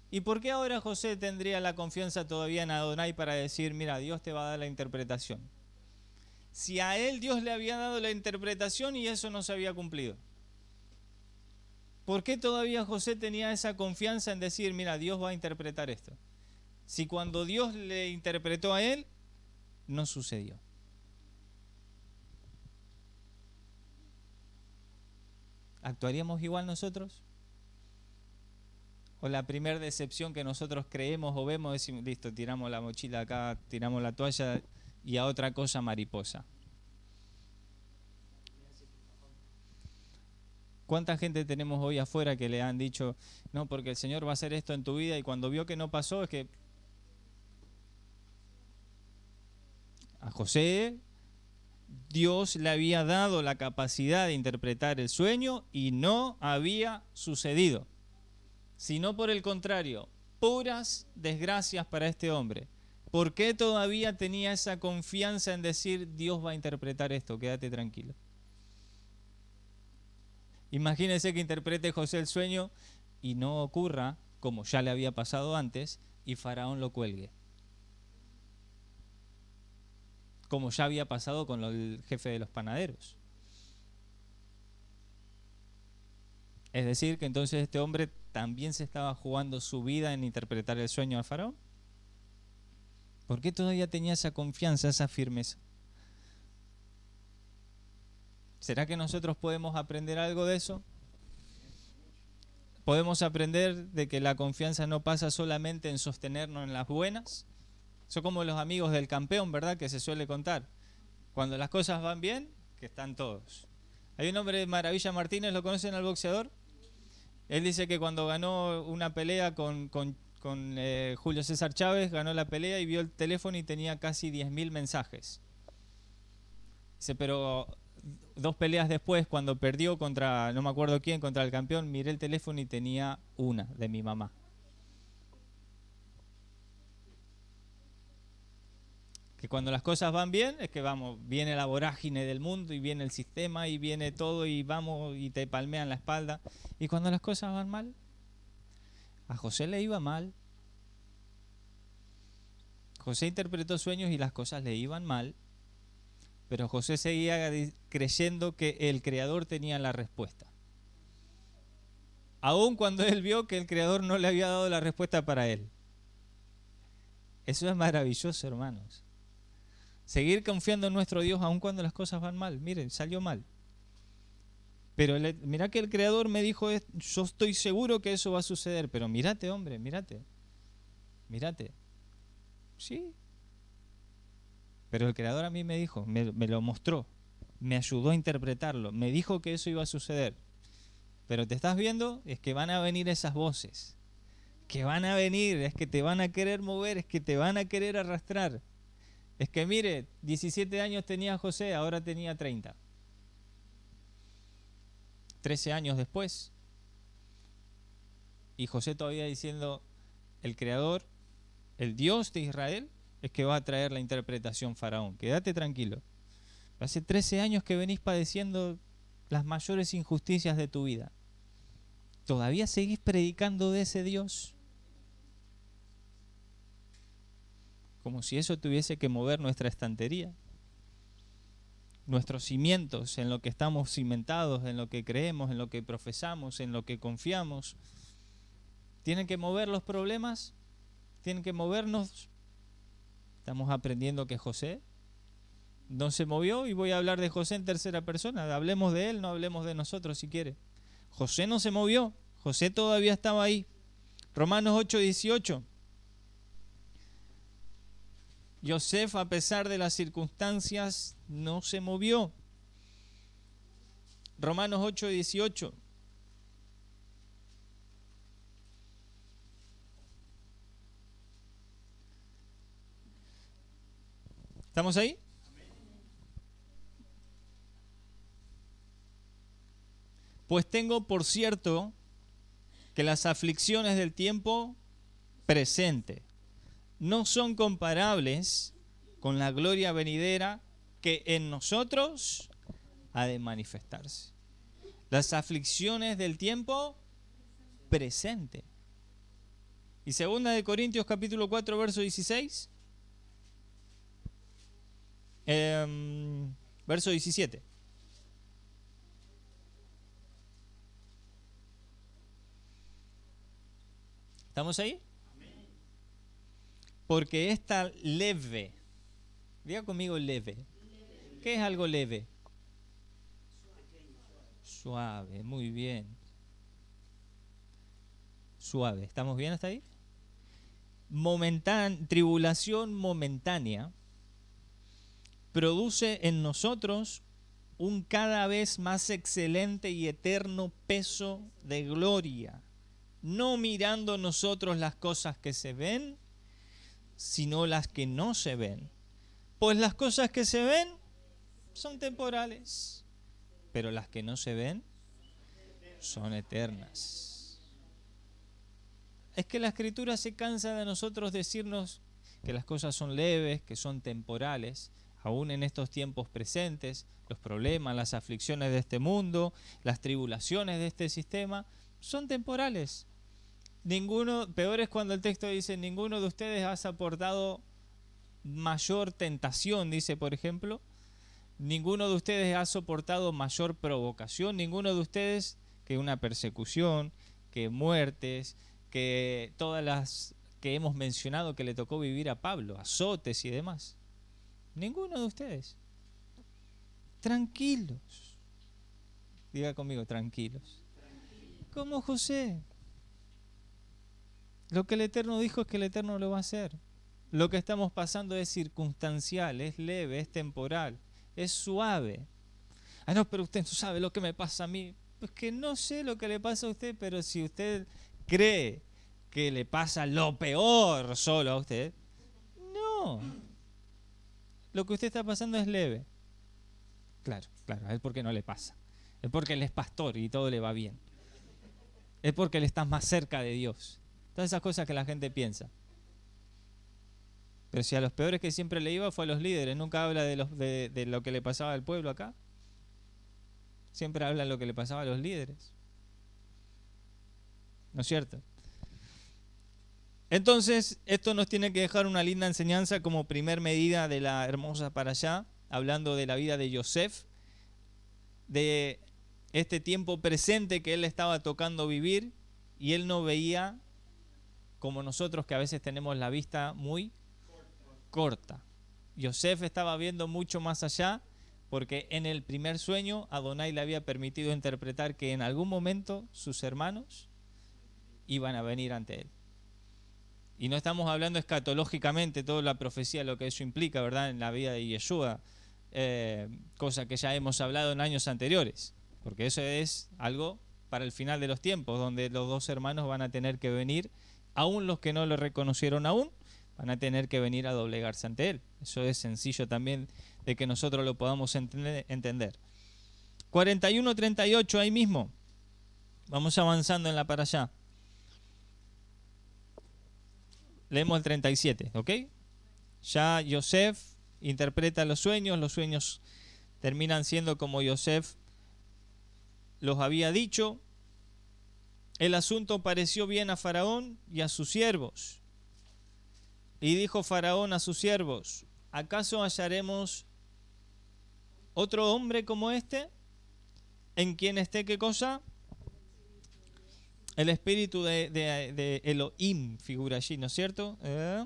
¿Y por qué ahora José tendría la confianza todavía en Adonai para decir, mira, Dios te va a dar la interpretación? Si a él Dios le había dado la interpretación y eso no se había cumplido. ¿Por qué todavía José tenía esa confianza en decir, mira, Dios va a interpretar esto? Si cuando Dios le interpretó a él, no sucedió. ¿Actuaríamos igual nosotros? O la primera decepción que nosotros creemos o vemos, es, listo, tiramos la mochila acá, tiramos la toalla y a otra cosa mariposa. ¿Cuánta gente tenemos hoy afuera que le han dicho, no, porque el Señor va a hacer esto en tu vida y cuando vio que no pasó es que a José Dios le había dado la capacidad de interpretar el sueño y no había sucedido, sino por el contrario, puras desgracias para este hombre. ¿Por qué todavía tenía esa confianza en decir Dios va a interpretar esto? Quédate tranquilo. Imagínense que interprete José el sueño y no ocurra como ya le había pasado antes y Faraón lo cuelgue. como ya había pasado con el jefe de los panaderos. Es decir, que entonces este hombre también se estaba jugando su vida en interpretar el sueño al faraón. ¿Por qué todavía tenía esa confianza, esa firmeza? ¿Será que nosotros podemos aprender algo de eso? Podemos aprender de que la confianza no pasa solamente en sostenernos en las buenas, son como los amigos del campeón, ¿verdad? Que se suele contar. Cuando las cosas van bien, que están todos. Hay un hombre, Maravilla Martínez, ¿lo conocen al boxeador? Él dice que cuando ganó una pelea con, eh, Julio César Chávez, ganó la pelea y vio el teléfono y tenía casi 10.000 mensajes. Dice, pero dos peleas después, cuando perdió contra, no me acuerdo quién, contra el campeón, miré el teléfono y tenía una de mi mamá. que cuando las cosas van bien es que vamos, viene la vorágine del mundo y viene el sistema y viene todo y vamos y te palmean la espalda. Y cuando las cosas van mal, a José le iba mal. José interpretó sueños y las cosas le iban mal, pero José seguía creyendo que el Creador tenía la respuesta. Aun cuando él vio que el Creador no le había dado la respuesta para él. Eso es maravilloso, hermanos. Seguir confiando en nuestro Dios aun cuando las cosas van mal. Miren, salió mal. Pero mira mirá que el Creador me dijo, yo estoy seguro que eso va a suceder, pero mírate, hombre, mírate. Mírate. Sí. Pero el Creador a mí me dijo, me lo mostró, me ayudó a interpretarlo, me dijo que eso iba a suceder. Pero te estás viendo, es que van a venir esas voces, que van a venir, es que te van a querer mover, es que te van a querer arrastrar. Es que mire, 17 años tenía José, ahora tenía 30. 13 años después. Y José todavía diciendo, el creador, el Dios de Israel, es que va a traer la interpretación faraón. Quédate tranquilo. Hace 13 años que venís padeciendo las mayores injusticias de tu vida. ¿Todavía seguís predicando de ese Dios? como si eso tuviese que mover nuestra estantería, nuestros cimientos, en lo que estamos cimentados, en lo que creemos, en lo que profesamos, en lo que confiamos. Tienen que mover los problemas, tienen que movernos. Estamos aprendiendo que José no se movió y voy a hablar de José en tercera persona. Hablemos de él, no hablemos de nosotros si quiere. José no se movió, José todavía estaba ahí. Romanos 8, 18. Yosef, a pesar de las circunstancias, no se movió. Romanos 8, 18. ¿Estamos ahí? Pues tengo por cierto que las aflicciones del tiempo presente no son comparables con la gloria venidera que en nosotros ha de manifestarse. Las aflicciones del tiempo presente. Y segunda de Corintios capítulo 4 verso 16. Em, verso 17. ¿Estamos ahí? porque esta leve, diga conmigo leve. ¿Qué es algo leve? Suave. muy bien. Suave, ¿estamos bien hasta ahí? Momentan, tribulación momentánea produce en nosotros un cada vez más excelente y eterno peso de gloria, no mirando nosotros las cosas que se ven, sino las que no se ven. Pues las cosas que se ven son temporales, pero las que no se ven son eternas. Es que la escritura se cansa de nosotros decirnos que las cosas son leves, que son temporales, aún en estos tiempos presentes, los problemas, las aflicciones de este mundo, las tribulaciones de este sistema, son temporales, ninguno, peor es cuando el texto dice, ninguno de ustedes ha soportado mayor tentación, dice por ejemplo, ninguno de ustedes ha soportado mayor provocación, ninguno de ustedes que una persecución, que muertes, que todas las que hemos mencionado que le tocó vivir a Pablo, azotes y demás. Ninguno de ustedes. Tranquilos. Diga conmigo, tranquilos. Como José, lo que el Eterno dijo es que el Eterno lo va a hacer. Lo que estamos pasando es circunstancial, es leve, es temporal, es suave. Ah, no, pero usted no sabe lo que me pasa a mí. Pues que no sé lo que le pasa a usted, pero si usted cree que le pasa lo peor solo a usted, no. Lo que usted está pasando es leve. Claro, claro, es porque no le pasa. Es porque él es pastor y todo le va bien. Es porque él está más cerca de Dios esas cosas que la gente piensa. Pero si a los peores que siempre le iba fue a los líderes, nunca habla de, lo que le pasaba al pueblo acá. Siempre habla de lo que le pasaba a los líderes. ¿No es cierto? Entonces, esto nos tiene que dejar una linda enseñanza como primer medida de la hermosa para allá, hablando de la vida de Yosef, de este tiempo presente que él estaba tocando vivir y él no veía como nosotros que a veces tenemos la vista muy corta. Yosef estaba viendo mucho más allá porque en el primer sueño Adonai le había permitido interpretar que en algún momento sus hermanos iban a venir ante él. Y no estamos hablando escatológicamente toda la profecía, lo que eso implica, ¿verdad? En la vida de Yeshua, eh, cosa que ya hemos hablado en años anteriores, porque eso es algo para el final de los tiempos, donde los dos hermanos van a tener que venir aún los que no lo reconocieron aún, van a tener que venir a doblegarse ante Él. Eso es sencillo también de que nosotros lo podamos entender. 41-38 ahí mismo. Vamos avanzando en la para allá. Leemos el 37, ¿ok? Ya Yosef interpreta los sueños, los sueños terminan siendo como Yosef los había dicho, el asunto pareció bien a Faraón y a sus siervos. Y dijo Faraón a sus siervos, ¿acaso hallaremos otro hombre como este? ¿En quien esté qué cosa? El espíritu de, Elohim figura allí, ¿no es cierto? Eh,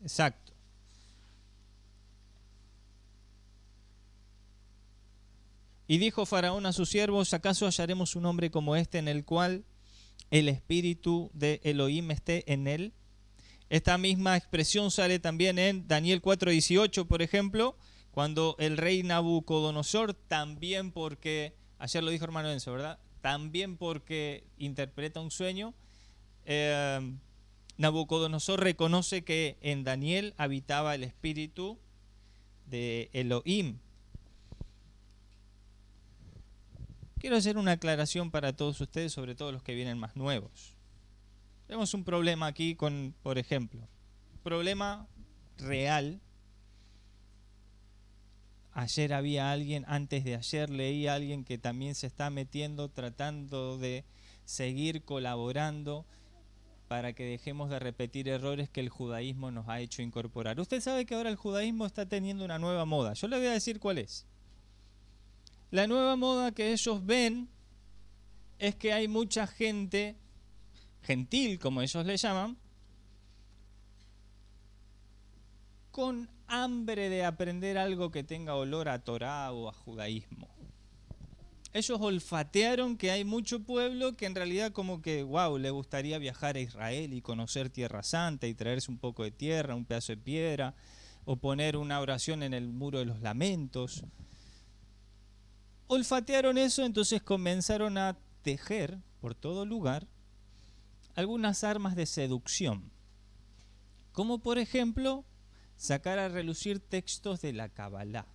exacto. Y dijo Faraón a sus siervos, ¿acaso hallaremos un hombre como este en el cual el espíritu de Elohim esté en él. Esta misma expresión sale también en Daniel 4:18, por ejemplo, cuando el rey Nabucodonosor, también porque, ayer lo dijo hermano Enzo, ¿verdad? También porque interpreta un sueño, eh, Nabucodonosor reconoce que en Daniel habitaba el espíritu de Elohim. Quiero hacer una aclaración para todos ustedes, sobre todo los que vienen más nuevos. Tenemos un problema aquí con, por ejemplo, problema real. Ayer había alguien, antes de ayer leí a alguien que también se está metiendo, tratando de seguir colaborando para que dejemos de repetir errores que el judaísmo nos ha hecho incorporar. Usted sabe que ahora el judaísmo está teniendo una nueva moda. Yo le voy a decir cuál es. La nueva moda que ellos ven es que hay mucha gente, gentil como ellos le llaman, con hambre de aprender algo que tenga olor a Torá o a judaísmo. Ellos olfatearon que hay mucho pueblo que en realidad como que, wow, le gustaría viajar a Israel y conocer Tierra Santa y traerse un poco de tierra, un pedazo de piedra, o poner una oración en el muro de los lamentos olfatearon eso, entonces comenzaron a tejer por todo lugar algunas armas de seducción, como por ejemplo sacar a relucir textos de la Kabbalah.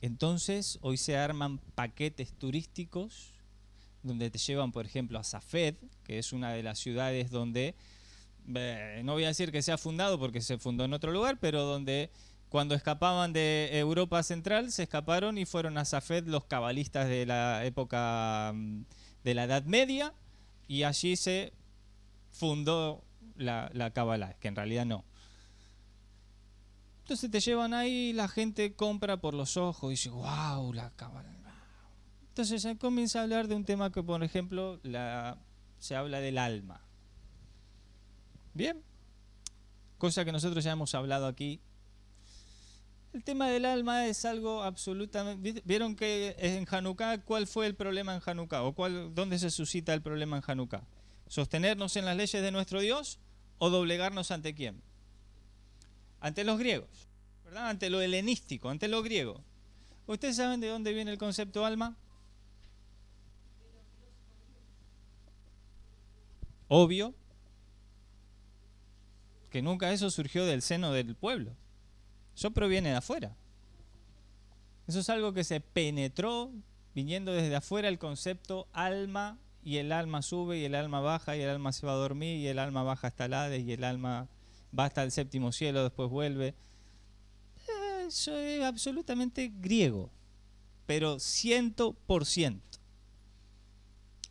Entonces hoy se arman paquetes turísticos donde te llevan, por ejemplo, a Safed, que es una de las ciudades donde, eh, no voy a decir que se ha fundado porque se fundó en otro lugar, pero donde cuando escapaban de Europa Central, se escaparon y fueron a Safed los cabalistas de la época mm, de la Edad Media, y allí se fundó la, la que en realidad no. Entonces te llevan ahí, la gente compra por los ojos y dice, wow, la cabalá! Entonces se comienza a hablar de un tema que, por ejemplo, se habla del alma. Bien, cosa que nosotros ya hemos hablado aquí el tema del alma es algo absolutamente... ¿Vieron que en Hanukkah cuál fue el problema en Hanukkah? ¿O dónde se suscita el problema en Hanukkah? ¿Sostenernos en las leyes de nuestro Dios o doblegarnos ante quién? Ante los griegos, ¿verdad? Ante lo helenístico, ante lo griego. ¿Ustedes saben de dónde viene el concepto alma? Obvio que nunca eso surgió del seno del pueblo eso proviene de afuera. Eso es algo que se penetró viniendo desde afuera el concepto alma y el alma sube y el alma baja y el alma se va a dormir y el alma baja hasta el Hades y el alma va hasta el séptimo cielo, después vuelve. eso eh, es absolutamente griego, pero ciento por ciento.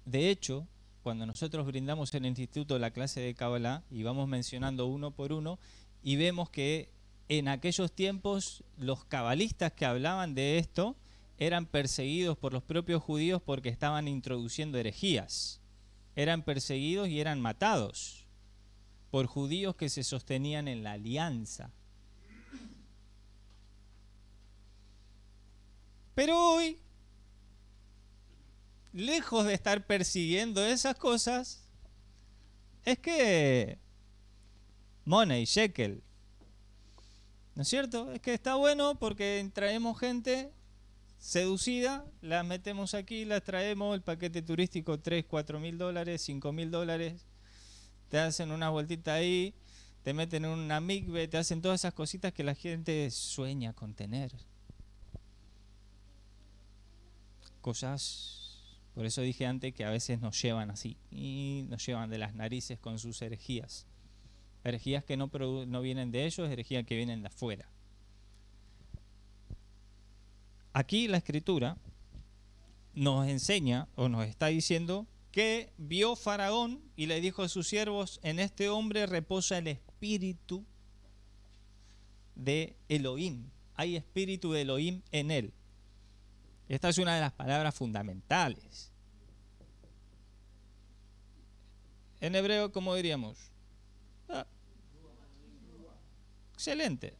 De hecho, cuando nosotros brindamos en el instituto la clase de Kabbalah y vamos mencionando uno por uno y vemos que en aquellos tiempos los cabalistas que hablaban de esto eran perseguidos por los propios judíos porque estaban introduciendo herejías. Eran perseguidos y eran matados por judíos que se sostenían en la alianza. Pero hoy, lejos de estar persiguiendo esas cosas, es que y Shekel, ¿No es cierto? Es que está bueno porque traemos gente seducida, las metemos aquí, las traemos, el paquete turístico 3, 4 mil dólares, 5 mil dólares, te hacen una vueltita ahí, te meten en una migbe, te hacen todas esas cositas que la gente sueña con tener. Cosas, por eso dije antes que a veces nos llevan así, y nos llevan de las narices con sus herejías herejías que no, no vienen de ellos, herejías que vienen de afuera. Aquí la escritura nos enseña o nos está diciendo que vio Faraón y le dijo a sus siervos, en este hombre reposa el espíritu de Elohim. Hay espíritu de Elohim en él. Esta es una de las palabras fundamentales. En hebreo, ¿cómo diríamos? Excelente.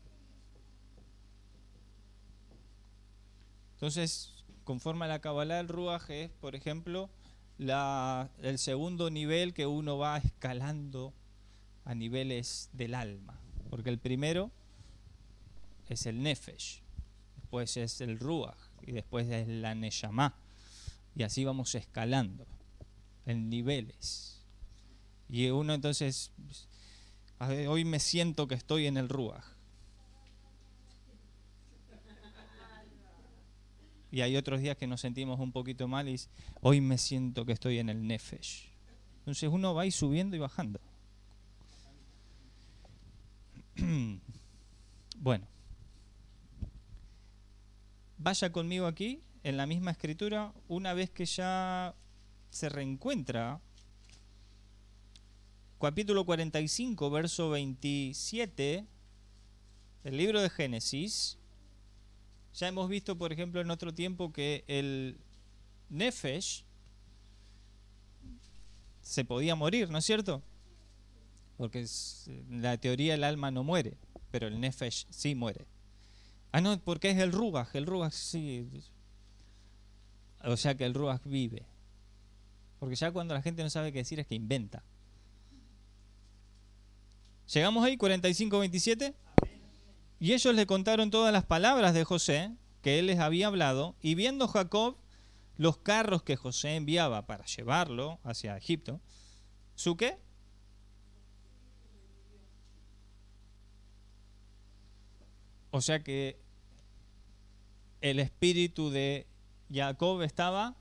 Entonces, conforme a la Kabbalah, el ruaj es, por ejemplo, la, el segundo nivel que uno va escalando a niveles del alma. Porque el primero es el Nefesh, después es el ruaj y después es la Neyamá. Y así vamos escalando en niveles. Y uno entonces Hoy me siento que estoy en el Ruach. Y hay otros días que nos sentimos un poquito mal y hoy me siento que estoy en el Nefesh. Entonces uno va subiendo y bajando. Bueno, vaya conmigo aquí en la misma escritura, una vez que ya se reencuentra capítulo 45, verso 27 el libro de Génesis, ya hemos visto, por ejemplo, en otro tiempo que el Nefesh se podía morir, ¿no es cierto? Porque en la teoría el alma no muere, pero el Nefesh sí muere. Ah, no, porque es el ruach, el rugach sí. O sea que el ruach vive. Porque ya cuando la gente no sabe qué decir es que inventa. Llegamos ahí, 45-27. Y ellos le contaron todas las palabras de José que él les había hablado. Y viendo Jacob los carros que José enviaba para llevarlo hacia Egipto, ¿su qué? O sea que el espíritu de Jacob estaba,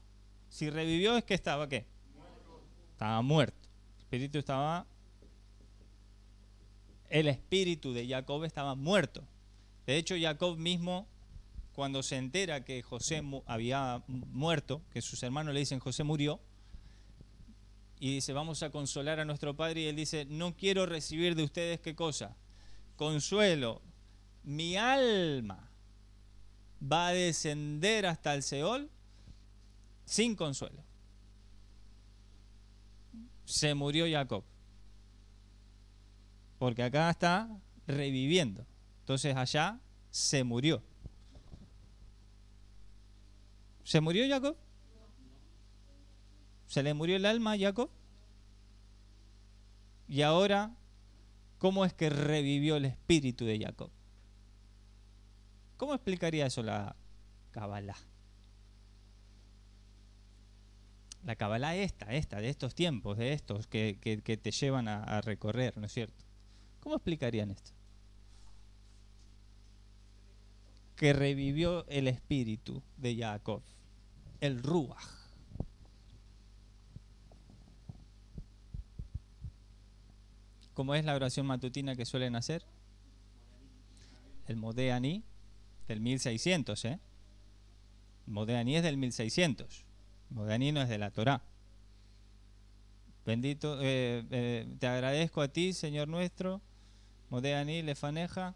si revivió es que estaba qué? Estaba muerto. El espíritu estaba el espíritu de Jacob estaba muerto. De hecho, Jacob mismo, cuando se entera que José había muerto, que sus hermanos le dicen José murió, y dice, vamos a consolar a nuestro padre, y él dice, no quiero recibir de ustedes qué cosa, consuelo, mi alma va a descender hasta el Seol sin consuelo. Se murió Jacob. Porque acá está reviviendo. Entonces allá se murió. ¿Se murió Jacob? ¿Se le murió el alma a Jacob? Y ahora, ¿cómo es que revivió el espíritu de Jacob? ¿Cómo explicaría eso la Kabbalah? La Kabbalah esta, esta, de estos tiempos, de estos que, te llevan a recorrer, ¿no es cierto? ¿Cómo explicarían esto? Que revivió el espíritu de Jacob, el Ruach. ¿Cómo es la oración matutina que suelen hacer? El Modeani del 1600, ¿eh? Modeani es del 1600. Modeani no es de la Torá. Bendito, eh, eh, te agradezco a ti, Señor nuestro, Modea Lefaneja,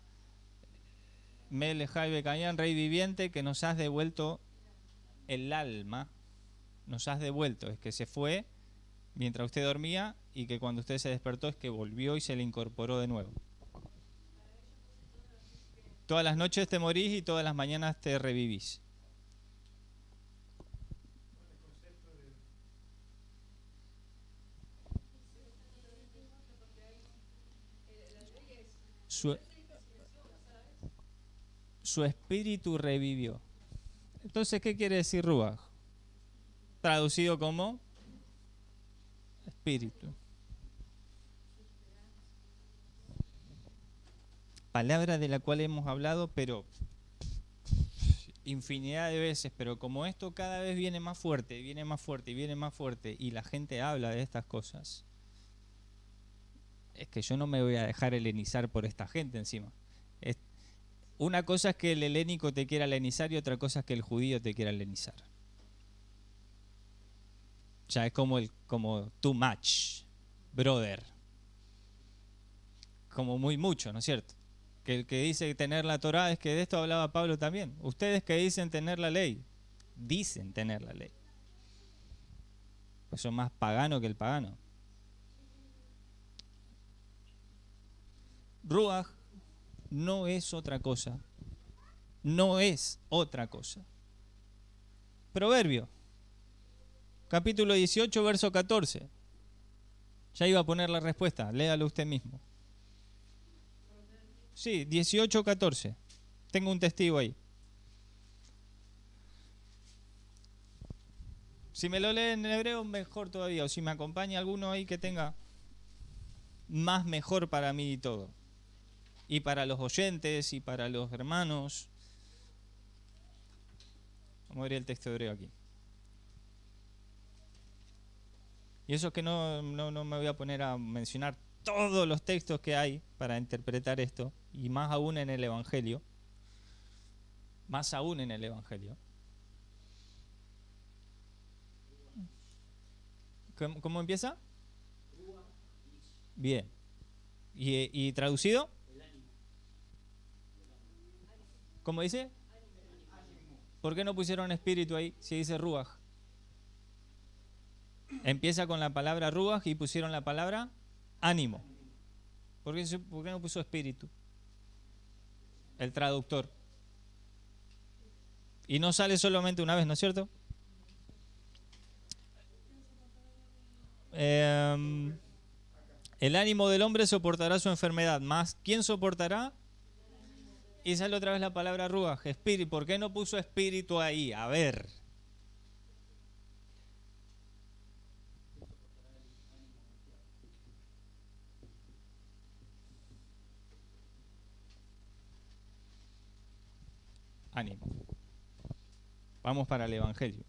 Mele Jaibe Cañán, Rey Viviente, que nos has devuelto el alma, nos has devuelto, es que se fue mientras usted dormía y que cuando usted se despertó es que volvió y se le incorporó de nuevo. Todas las noches te morís y todas las mañanas te revivís. su espíritu revivió. Entonces, ¿qué quiere decir Ruach? Traducido como espíritu. Palabra de la cual hemos hablado, pero infinidad de veces, pero como esto cada vez viene más fuerte, viene más fuerte, y viene más fuerte, y la gente habla de estas cosas, es que yo no me voy a dejar helenizar por esta gente encima. Una cosa es que el helénico te quiera lenizar y otra cosa es que el judío te quiera helenizar. Ya es como el como too much, brother. Como muy mucho, ¿no es cierto? Que el que dice tener la Torá es que de esto hablaba Pablo también. Ustedes que dicen tener la ley, dicen tener la ley. Pues son más pagano que el pagano. Ruach no es otra cosa. No es otra cosa. Proverbio, capítulo 18, verso 14. Ya iba a poner la respuesta, léalo usted mismo. Sí, 18, 14. Tengo un testigo ahí. Si me lo leen en hebreo, mejor todavía. O si me acompaña alguno ahí que tenga más mejor para mí y todo y para los oyentes y para los hermanos. Vamos a el texto hebreo aquí. Y eso es que no, me voy a poner a mencionar todos los textos que hay para interpretar esto, y más aún en el Evangelio, más aún en el Evangelio. ¿Cómo, empieza? Bien. ¿Y, ¿Y traducido? ¿Cómo dice? ¿Por qué no pusieron espíritu ahí si dice ruaj? Empieza con la palabra ruaj y pusieron la palabra ánimo. ¿Por qué, no puso espíritu? El traductor. Y no sale solamente una vez, ¿no es cierto? Em, el ánimo del hombre soportará su enfermedad, más ¿quién soportará y sale otra vez la palabra rúa, espíritu. ¿Por qué no puso espíritu ahí? A ver. Ánimo. Vamos para el Evangelio.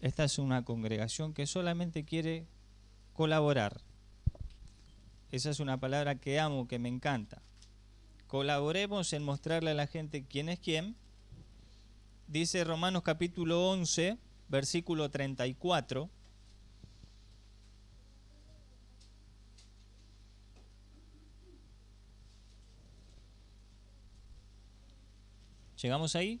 Esta es una congregación que solamente quiere colaborar. Esa es una palabra que amo, que me encanta. Colaboremos en mostrarle a la gente quién es quién. Dice Romanos capítulo 11, versículo 34. ¿Llegamos ahí?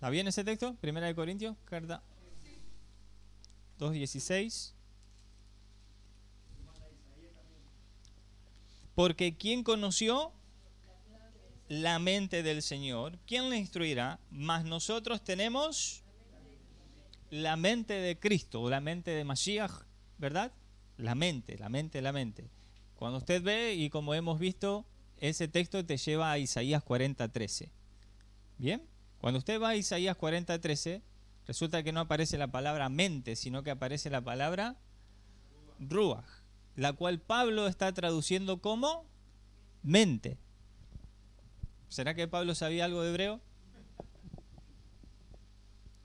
¿Está bien ese texto? Primera de Corintios, carta 2.16. Porque ¿quién conoció la mente del Señor? ¿Quién le instruirá? Mas nosotros tenemos la mente de Cristo, la mente de Mashiach, ¿verdad? La mente, la mente, la mente. Cuando usted ve, y como hemos visto, ese texto te lleva a Isaías 40.13. 13. ¿Bien? Cuando usted va a Isaías 40:13, resulta que no aparece la palabra mente, sino que aparece la palabra ruach, la cual Pablo está traduciendo como mente. ¿Será que Pablo sabía algo de hebreo?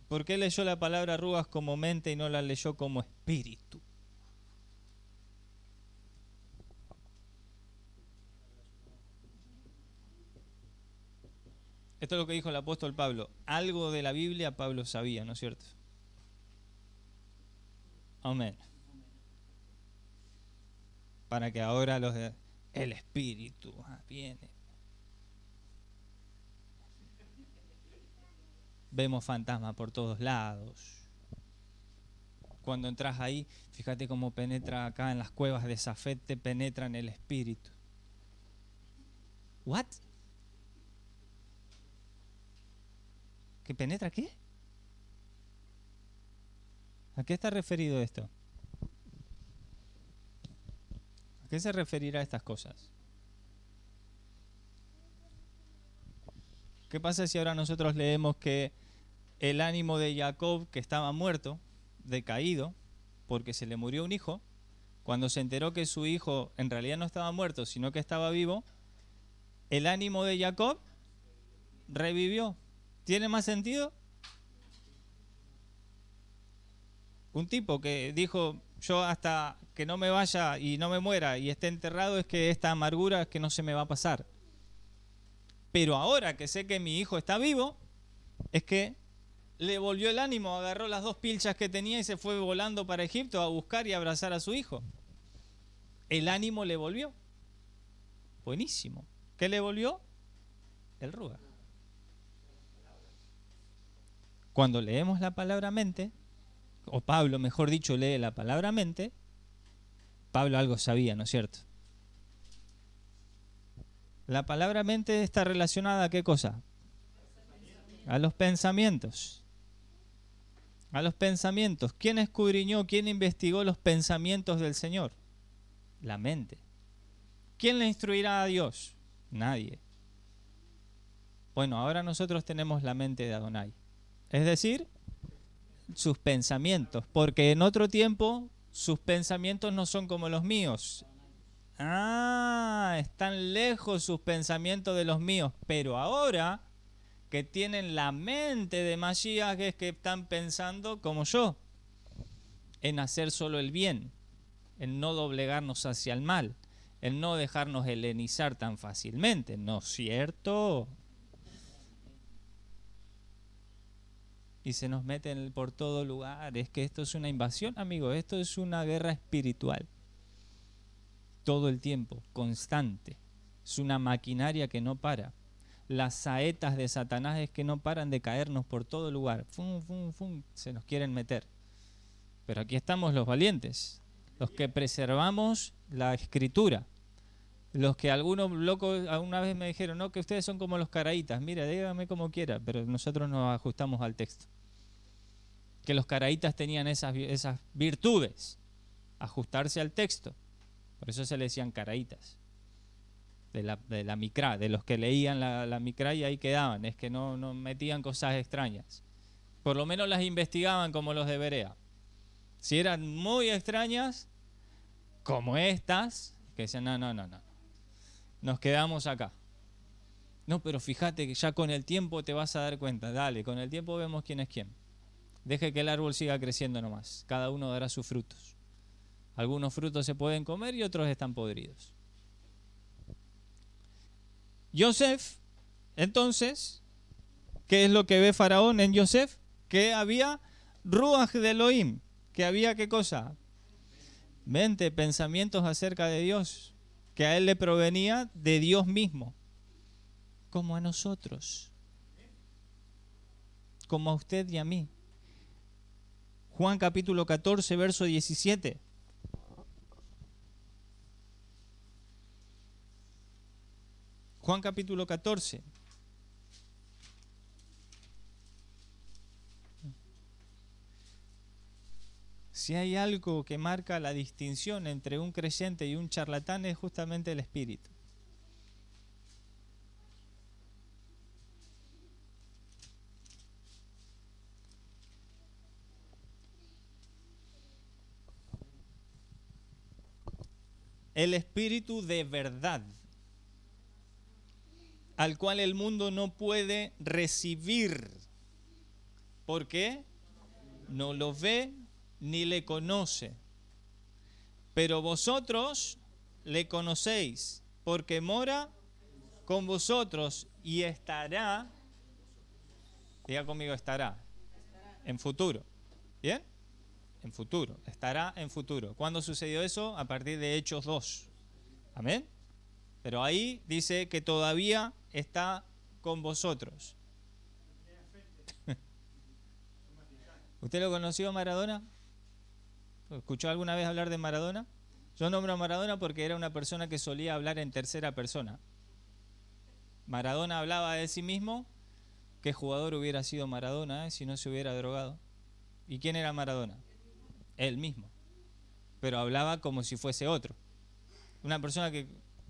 ¿Por qué leyó la palabra ruach como mente y no la leyó como espíritu? Esto es lo que dijo el apóstol Pablo. Algo de la Biblia Pablo sabía, ¿no es cierto? Amén. Para que ahora los de, el Espíritu ah, viene. Vemos fantasmas por todos lados. Cuando entras ahí, fíjate cómo penetra acá en las cuevas de Zafet, te penetra en el espíritu. ¿What? Qué penetra qué? ¿A qué está referido esto? ¿A qué se referirá estas cosas? ¿Qué pasa si ahora nosotros leemos que el ánimo de Jacob, que estaba muerto, decaído, porque se le murió un hijo, cuando se enteró que su hijo en realidad no estaba muerto, sino que estaba vivo, el ánimo de Jacob revivió. ¿Tiene más sentido? Un tipo que dijo, yo hasta que no me vaya y no me muera y esté enterrado es que esta amargura es que no se me va a pasar. Pero ahora que sé que mi hijo está vivo, es que le volvió el ánimo, agarró las dos pilchas que tenía y se fue volando para Egipto a buscar y abrazar a su hijo. El ánimo le volvió. Buenísimo. ¿Qué le volvió? El ruga. Cuando leemos la palabra mente, o Pablo, mejor dicho, lee la palabra mente, Pablo algo sabía, ¿no es cierto? La palabra mente está relacionada a qué cosa? A los pensamientos. A los pensamientos. ¿Quién escudriñó, quién investigó los pensamientos del Señor? La mente. ¿Quién le instruirá a Dios? Nadie. Bueno, ahora nosotros tenemos la mente de Adonai es decir, sus pensamientos, porque en otro tiempo sus pensamientos no son como los míos. Ah, están lejos sus pensamientos de los míos, pero ahora que tienen la mente de Mashiach es que están pensando como yo, en hacer solo el bien, en no doblegarnos hacia el mal, en no dejarnos helenizar tan fácilmente, ¿no es cierto? y se nos meten por todo lugar. Es que esto es una invasión, amigo, esto es una guerra espiritual. Todo el tiempo, constante. Es una maquinaria que no para. Las saetas de Satanás es que no paran de caernos por todo lugar. se nos quieren meter. Pero aquí estamos los valientes, los que preservamos la escritura. Los que algunos locos alguna vez me dijeron, no, que ustedes son como los caraitas. Mira, dígame como quiera, pero nosotros nos ajustamos al texto que los caraitas tenían esas, esas virtudes, ajustarse al texto. Por eso se le decían caraítas, de la, de de los que leían la, micra y ahí quedaban, es que no, no metían cosas extrañas. Por lo menos las investigaban como los de Berea. Si eran muy extrañas, como estas, que decían, no, no, no, no, nos quedamos acá. No, pero fíjate que ya con el tiempo te vas a dar cuenta, dale, con el tiempo vemos quién es quién. Deje que el árbol siga creciendo nomás. Cada uno dará sus frutos. Algunos frutos se pueden comer y otros están podridos. Joseph, entonces, ¿qué es lo que ve Faraón en Joseph? Que había Ruach de Elohim. Que había qué cosa? Mente, pensamientos acerca de Dios. Que a él le provenía de Dios mismo. Como a nosotros. Como a usted y a mí. Juan capítulo 14, verso 17. Juan capítulo 14. Si hay algo que marca la distinción entre un creyente y un charlatán es justamente el espíritu. el espíritu de verdad, al cual el mundo no puede recibir. porque No lo ve ni le conoce. Pero vosotros le conocéis, porque mora con vosotros y estará, diga conmigo, estará, en futuro. ¿Bien? en futuro, estará en futuro. ¿Cuándo sucedió eso? A partir de Hechos 2. Amén. Pero ahí dice que todavía está con vosotros. ¿Usted lo conoció a Maradona? ¿Escuchó alguna vez hablar de Maradona? Yo nombro a Maradona porque era una persona que solía hablar en tercera persona. Maradona hablaba de sí mismo. ¿Qué jugador hubiera sido Maradona eh, si no se hubiera drogado? ¿Y quién era Maradona? él mismo, pero hablaba como si fuese otro. Una persona que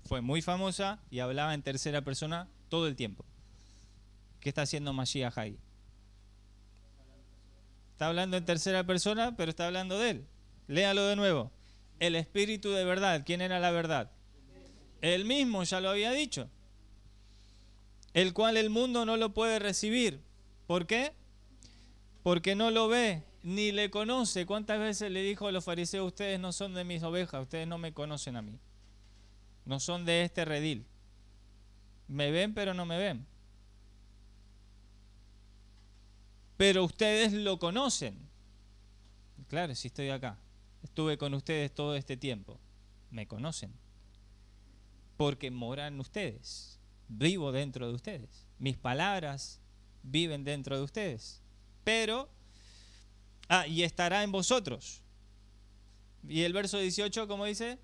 fue muy famosa y hablaba en tercera persona todo el tiempo. ¿Qué está haciendo Mashiach ahí? Está hablando en tercera persona, pero está hablando de él. Léalo de nuevo. El espíritu de verdad. ¿Quién era la verdad? Él mismo ya lo había dicho. El cual el mundo no lo puede recibir. ¿Por qué? Porque no lo ve ni le conoce. ¿Cuántas veces le dijo a los fariseos, ustedes no son de mis ovejas, ustedes no me conocen a mí? No son de este redil. Me ven pero no me ven. Pero ustedes lo conocen. Claro, si estoy acá. Estuve con ustedes todo este tiempo. Me conocen. Porque moran ustedes. Vivo dentro de ustedes. Mis palabras viven dentro de ustedes. Pero Ah, y estará en vosotros. Y el verso 18, ¿cómo dice?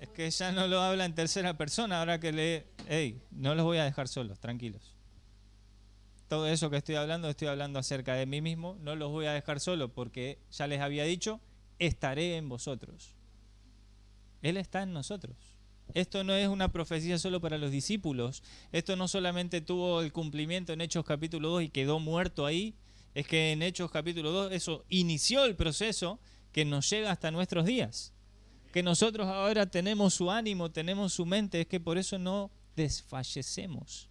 Es que ya no lo habla en tercera persona, ahora que lee. Hey, no los voy a dejar solos, tranquilos. Todo eso que estoy hablando, estoy hablando acerca de mí mismo, no los voy a dejar solos porque ya les había dicho, estaré en vosotros. Él está en nosotros. Esto no es una profecía solo para los discípulos. Esto no solamente tuvo el cumplimiento en Hechos capítulo 2 y quedó muerto ahí, es que en Hechos capítulo 2 eso inició el proceso que nos llega hasta nuestros días. Que nosotros ahora tenemos su ánimo, tenemos su mente, es que por eso no desfallecemos.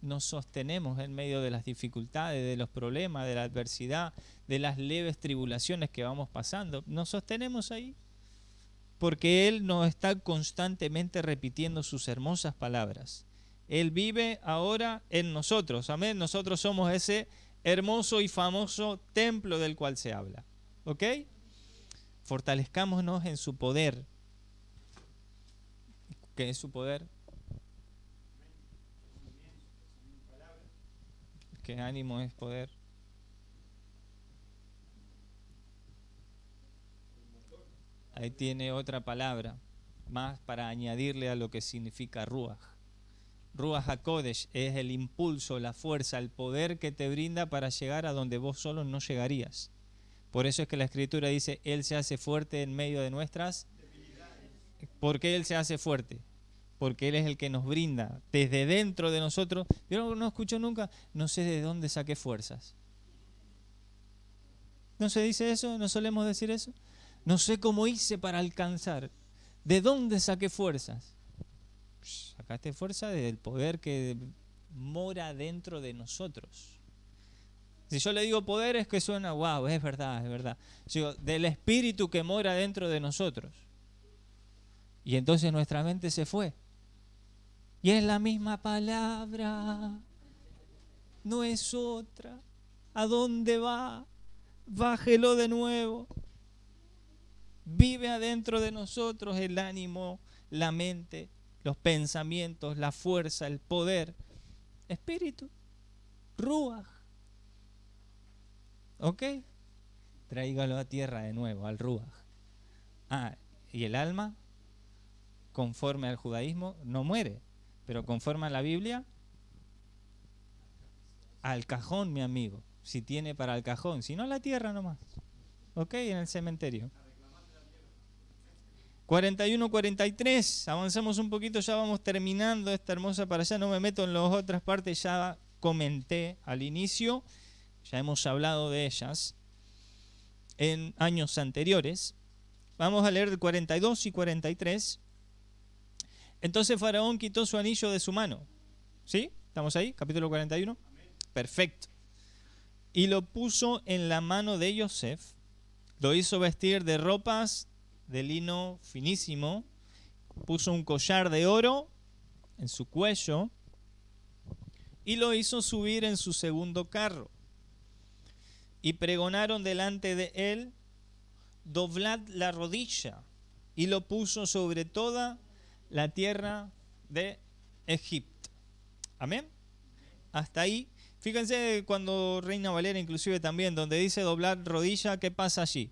Nos sostenemos en medio de las dificultades, de los problemas, de la adversidad, de las leves tribulaciones que vamos pasando. Nos sostenemos ahí porque Él nos está constantemente repitiendo sus hermosas palabras. Él vive ahora en nosotros. Amén. Nosotros somos ese hermoso y famoso templo del cual se habla. ¿Ok? Fortalezcámonos en su poder. ¿Qué es su poder? ¿Qué ánimo es poder? Ahí tiene otra palabra más para añadirle a lo que significa ruaj. Ruach HaKodesh es el impulso, la fuerza, el poder que te brinda para llegar a donde vos solo no llegarías. Por eso es que la escritura dice, Él se hace fuerte en medio de nuestras... debilidades. ¿Por qué Él se hace fuerte? Porque Él es el que nos brinda desde dentro de nosotros. Yo no, no escucho nunca, no sé de dónde saqué fuerzas. ¿No se dice eso? ¿No solemos decir eso? No sé cómo hice para alcanzar. ¿De dónde saqué fuerzas? Pues, sacaste fuerza del poder que mora dentro de nosotros. Si yo le digo poder es que suena, wow, es verdad, es verdad. Digo, del espíritu que mora dentro de nosotros. Y entonces nuestra mente se fue. Y es la misma palabra, no es otra. ¿A dónde va? Bájelo de nuevo. Vive adentro de nosotros el ánimo, la mente, los pensamientos, la fuerza, el poder. Espíritu, Ruach. ¿Ok? Tráigalo a tierra de nuevo, al Ruach. Ah, y el alma, conforme al judaísmo, no muere, pero conforme a la Biblia, al cajón, mi amigo, si tiene para el cajón, si no la tierra nomás. ¿Ok? En el cementerio. 41-43, avanzamos un poquito, ya vamos terminando esta hermosa para allá, no me meto en las otras partes, ya comenté al inicio, ya hemos hablado de ellas en años anteriores. Vamos a leer 42 y 43. Entonces Faraón quitó su anillo de su mano. ¿Sí? ¿Estamos ahí? Capítulo 41. Perfecto. Y lo puso en la mano de Yosef. Lo hizo vestir de ropas de lino finísimo, puso un collar de oro en su cuello y lo hizo subir en su segundo carro. Y pregonaron delante de él, doblad la rodilla, y lo puso sobre toda la tierra de Egipto. Amén. Hasta ahí. Fíjense cuando Reina Valera inclusive también, donde dice doblar rodilla, ¿qué pasa allí?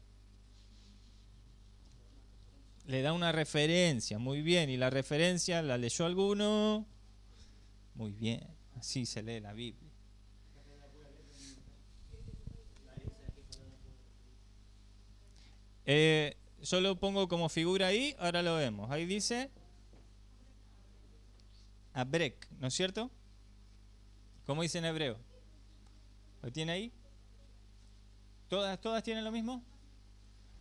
le da una referencia, muy bien. ¿Y la referencia la leyó alguno? Muy bien, así se lee la Biblia. Solo eh, lo pongo como figura ahí, ahora lo vemos. Ahí dice Abrek, ¿no es cierto? ¿Cómo dice en hebreo? ¿Lo tiene ahí? ¿Todas, ¿Todas tienen lo mismo?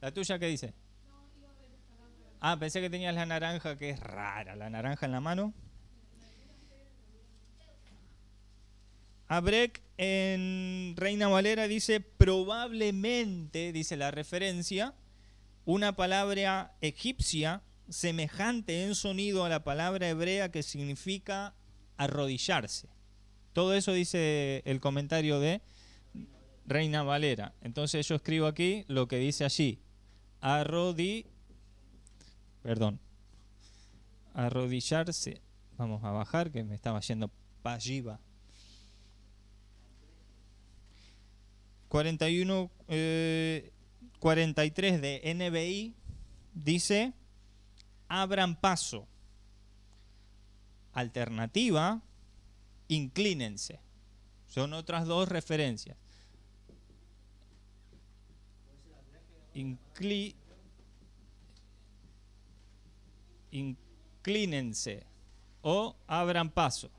¿La tuya qué dice? Ah, pensé que tenías la naranja, que es rara, la naranja en la mano. Abrek en Reina Valera dice probablemente, dice la referencia, una palabra egipcia semejante en sonido a la palabra hebrea que significa arrodillarse. Todo eso dice el comentario de Reina Valera. Entonces yo escribo aquí lo que dice allí. Arrodillarse Perdón. Arrodillarse. Vamos a bajar, que me estaba yendo para 41, 43 de NBI dice, abran paso. Alternativa, inclínense. Son otras dos referencias. Incli inclínense o abran paso.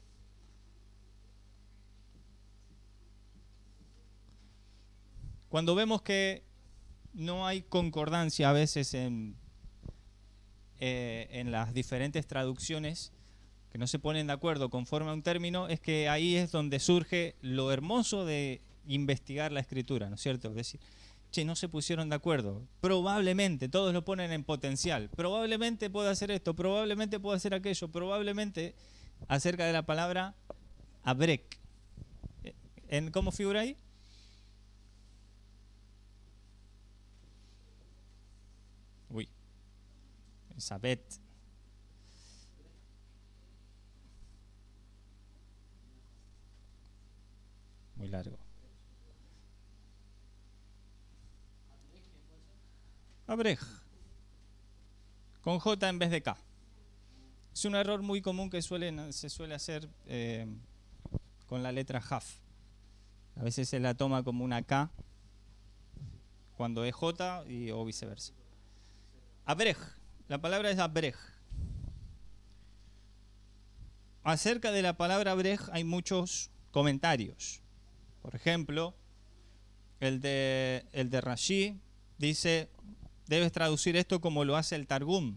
Cuando vemos que no hay concordancia a veces en, eh, en las diferentes traducciones, que no se ponen de acuerdo conforme a un término, es que ahí es donde surge lo hermoso de investigar la escritura, ¿no es cierto? Es decir, no se pusieron de acuerdo. Probablemente, todos lo ponen en potencial. Probablemente pueda hacer esto, probablemente pueda hacer aquello, probablemente acerca de la palabra abrek. Eh, ¿En ¿Cómo figura ahí? Uy, sabet Muy largo. Abrej. Con J en vez de K. Es un error muy común que se suele hacer eh, con la letra haf. A veces se la toma como una K cuando es J y, o viceversa. Abrej. La palabra es abrej. Acerca de la palabra abrej hay muchos comentarios. Por ejemplo, el de, el de Rashi dice, Debes traducir esto como lo hace el Targum.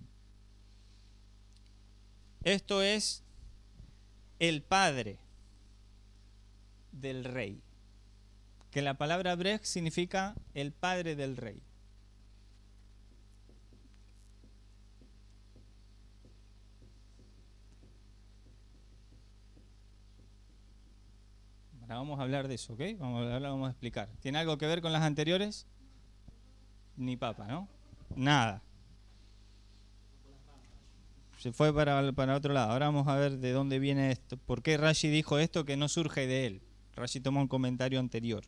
Esto es el padre del rey. Que la palabra Brecht significa el padre del rey. Ahora vamos a hablar de eso, ¿ok? Vamos a vamos a explicar. ¿Tiene algo que ver con las anteriores? Ni papa, ¿no? nada. Se fue para, para otro lado. Ahora vamos a ver de dónde viene esto. ¿Por qué Rashi dijo esto que no surge de él? Rashi tomó un comentario anterior.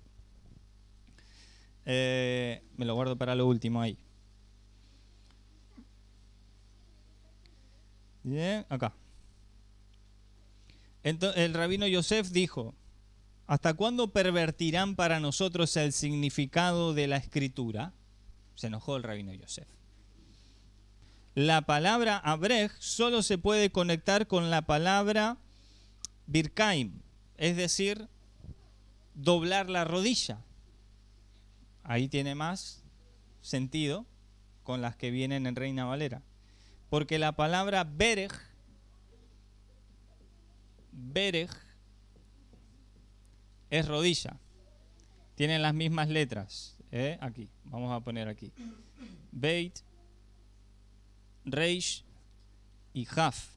Eh, me lo guardo para lo último ahí. Bien, acá. el rabino Yosef dijo, ¿hasta cuándo pervertirán para nosotros el significado de la escritura? Se enojó el rabino Yosef. La palabra abreg solo se puede conectar con la palabra Birkaim, es decir, doblar la rodilla. Ahí tiene más sentido con las que vienen en Reina Valera. Porque la palabra Berej, es rodilla. Tienen las mismas letras, ¿eh? aquí. Vamos a poner aquí. Beit, Reish y Haf.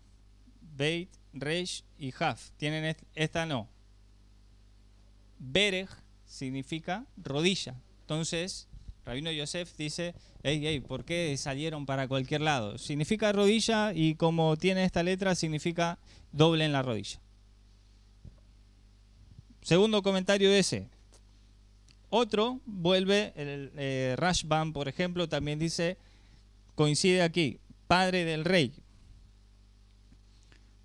Beit, Reish y Haf. Tienen esta no. Berej significa rodilla. Entonces, Rabino Yosef dice, ¿por qué salieron para cualquier lado? Significa rodilla y como tiene esta letra, significa doble en la rodilla. Segundo comentario ese. Otro vuelve, el eh, Rashbam, por ejemplo, también dice, coincide aquí, padre del rey.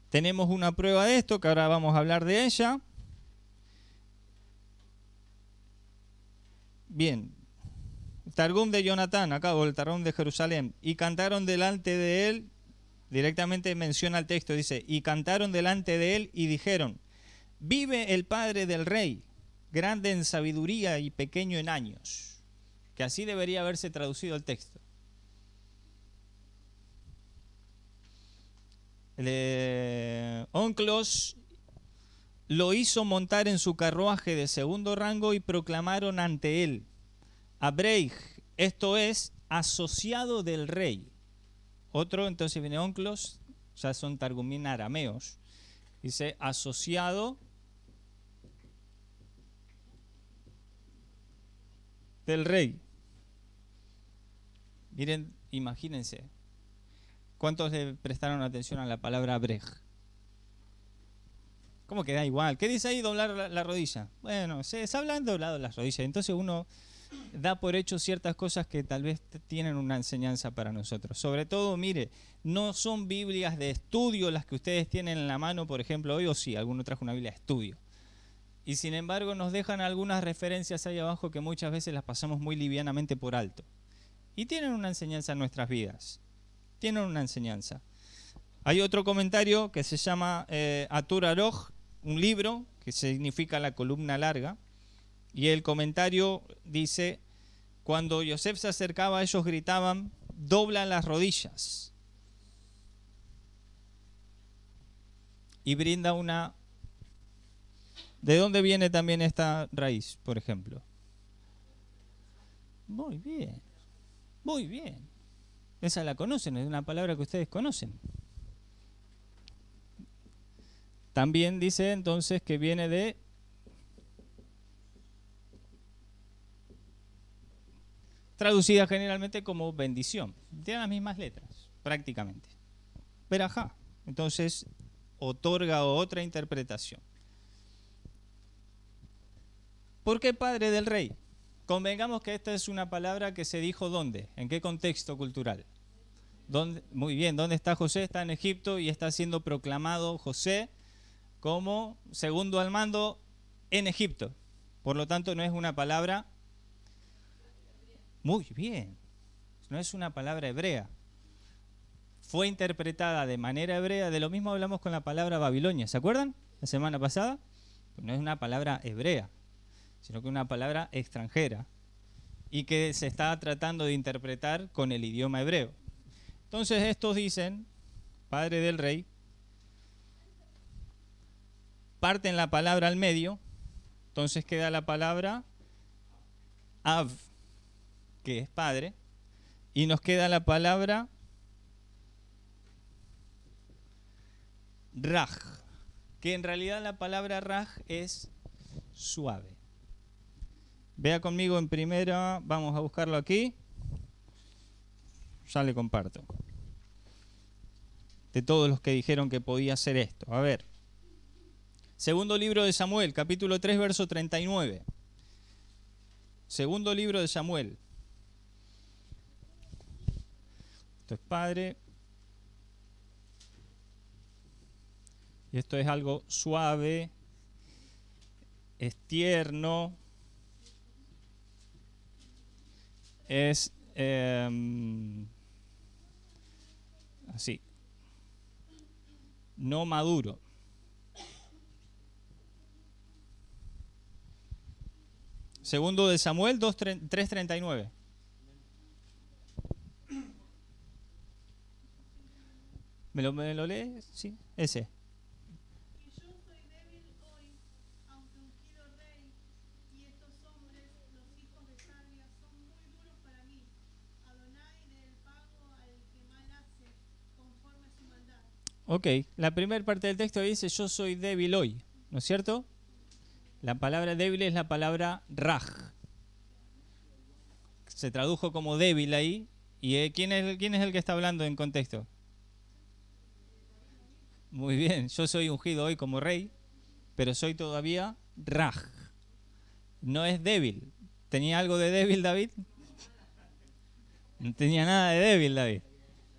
Tenemos una prueba de esto, que ahora vamos a hablar de ella. Bien, Targum de Jonatán, acá, o el Targum de Jerusalén, y cantaron delante de él, directamente menciona el texto, dice, y cantaron delante de él y dijeron, vive el padre del rey grande en sabiduría y pequeño en años, que así debería haberse traducido el texto. Onclos lo hizo montar en su carruaje de segundo rango y proclamaron ante él, a Breich, esto es, asociado del rey. Otro, entonces viene Onclos, ya son targumín arameos, dice asociado del rey. Miren, imagínense. ¿Cuántos le prestaron atención a la palabra brej? ¿Cómo que da igual? ¿Qué dice ahí doblar la, rodilla? Bueno, se, habla hablando doblado las rodillas. Entonces uno da por hecho ciertas cosas que tal vez tienen una enseñanza para nosotros. Sobre todo, mire, no son Biblias de estudio las que ustedes tienen en la mano, por ejemplo, hoy, o sí, alguno trajo una Biblia de estudio. Y sin embargo nos dejan algunas referencias ahí abajo que muchas veces las pasamos muy livianamente por alto. Y tienen una enseñanza en nuestras vidas. Tienen una enseñanza. Hay otro comentario que se llama eh, Atur un libro que significa la columna larga. Y el comentario dice, cuando Yosef se acercaba, ellos gritaban, dobla las rodillas. Y brinda una ¿De dónde viene también esta raíz, por ejemplo? Muy bien, muy bien. Esa la conocen, es una palabra que ustedes conocen. También dice entonces que viene de traducida generalmente como bendición. Tienen las mismas letras, prácticamente. Pero ajá, entonces otorga otra interpretación. ¿Por qué padre del rey? Convengamos que esta es una palabra que se dijo dónde, en qué contexto cultural. muy bien, ¿dónde está José? Está en Egipto y está siendo proclamado José como segundo al mando en Egipto. Por lo tanto, no es una palabra... Muy bien, no es una palabra hebrea. Fue interpretada de manera hebrea, de lo mismo hablamos con la palabra Babilonia, ¿se acuerdan? La semana pasada. No es una palabra hebrea, sino que una palabra extranjera y que se está tratando de interpretar con el idioma hebreo. Entonces estos dicen, padre del rey, parten la palabra al medio, entonces queda la palabra Av, que es padre, y nos queda la palabra Raj, que en realidad la palabra Raj es suave. Vea conmigo en primera, vamos a buscarlo aquí. Ya le comparto. De todos los que dijeron que podía hacer esto. A ver. Segundo libro de Samuel, capítulo 3, verso 39. Segundo libro de Samuel. Esto es padre. Y esto es algo suave, es tierno, es em, así, no maduro. Segundo de Samuel 3:39. ¿Me lo, ¿Me lo lees? Sí, ese. Ok, la primera parte del texto dice yo soy débil hoy, ¿no es cierto? La palabra débil es la palabra raj. Se tradujo como débil ahí. ¿Y eh, quién es, quién es el que está hablando en contexto? Muy bien, yo soy ungido hoy como rey, pero soy todavía raj. No es débil. ¿Tenía algo de débil David? No tenía nada de débil David.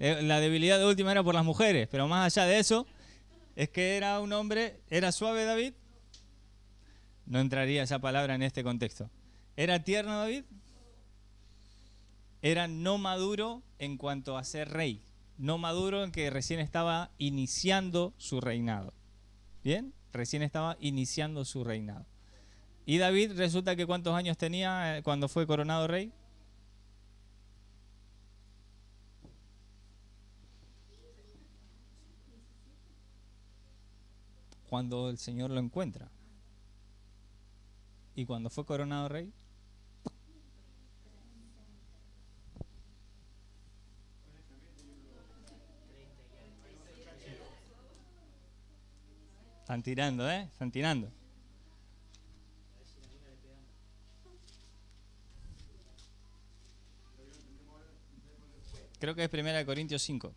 Eh, la debilidad de última era por las mujeres, pero más allá de eso, es que era un hombre, era suave David, no entraría esa palabra en este contexto. ¿Era tierno David? Era no maduro en cuanto a ser rey, no maduro en que recién estaba iniciando su reinado. ¿Bien? Recién estaba iniciando su reinado. Y David resulta que cuántos años tenía eh, cuando fue coronado rey? cuando el Señor lo encuentra. Y cuando fue coronado rey, Están tirando, ¿eh? Están tirando. Creo que es de Corintios 5.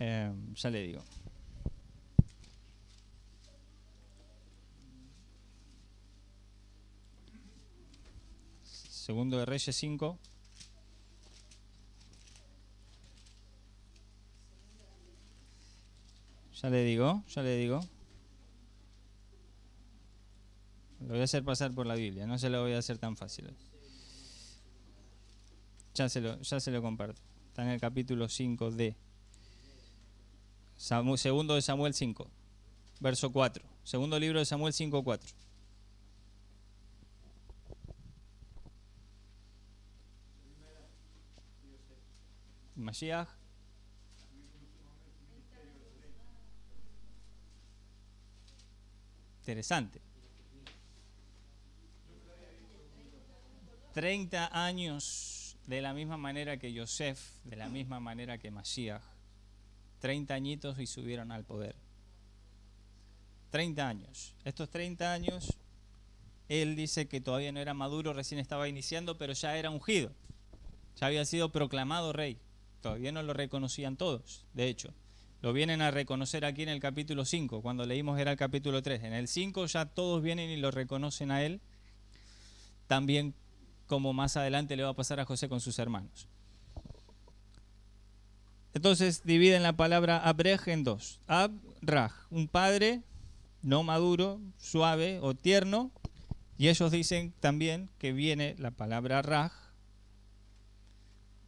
Em, ya le digo. Segundo de Reyes 5. Ya le digo, ya le digo. Lo voy a hacer pasar por la Biblia, no se lo voy a hacer tan fácil. Ya se lo, ya se lo comparto. Está en el capítulo 5 de segundo de Samuel 5, verso 4. Segundo libro de Samuel 5, 4. Mashiach. Interesante. 30 años de la misma manera que Yosef, de la misma manera que Mashiach, 30 añitos y subieron al poder. 30 años. Estos 30 años, él dice que todavía no era maduro, recién estaba iniciando, pero ya era ungido. Ya había sido proclamado rey. Todavía no lo reconocían todos, de hecho. Lo vienen a reconocer aquí en el capítulo 5, cuando leímos era el capítulo 3. En el 5 ya todos vienen y lo reconocen a él, también como más adelante le va a pasar a José con sus hermanos. Entonces dividen la palabra abrej en dos. Ab, raj, un padre no maduro, suave o tierno. Y ellos dicen también que viene la palabra raj.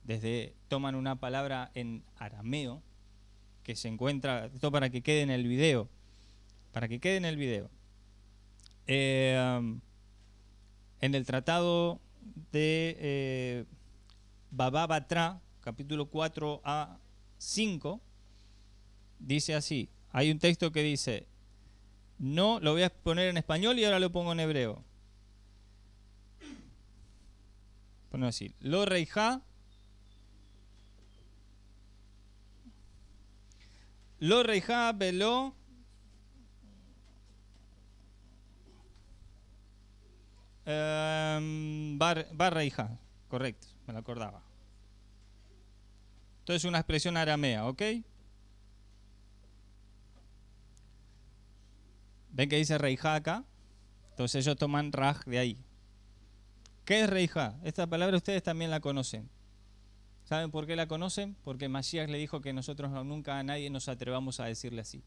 Desde toman una palabra en arameo que se encuentra, esto para que quede en el video, para que quede en el video. Eh, en el tratado de eh, capítulo 4 a 5 dice así, hay un texto que dice, no, lo voy a poner en español y ahora lo pongo en hebreo. Ponemos así, lo reijá, lo reijá, velo, eh, correcto, me lo acordaba. Entonces es una expresión aramea, ¿ok? Ven que dice reijá acá. Entonces ellos toman raj de ahí. ¿Qué es reijá? Esta palabra ustedes también la conocen. ¿Saben por qué la conocen? Porque Masías le dijo que nosotros nunca a nadie nos atrevamos a decirle así.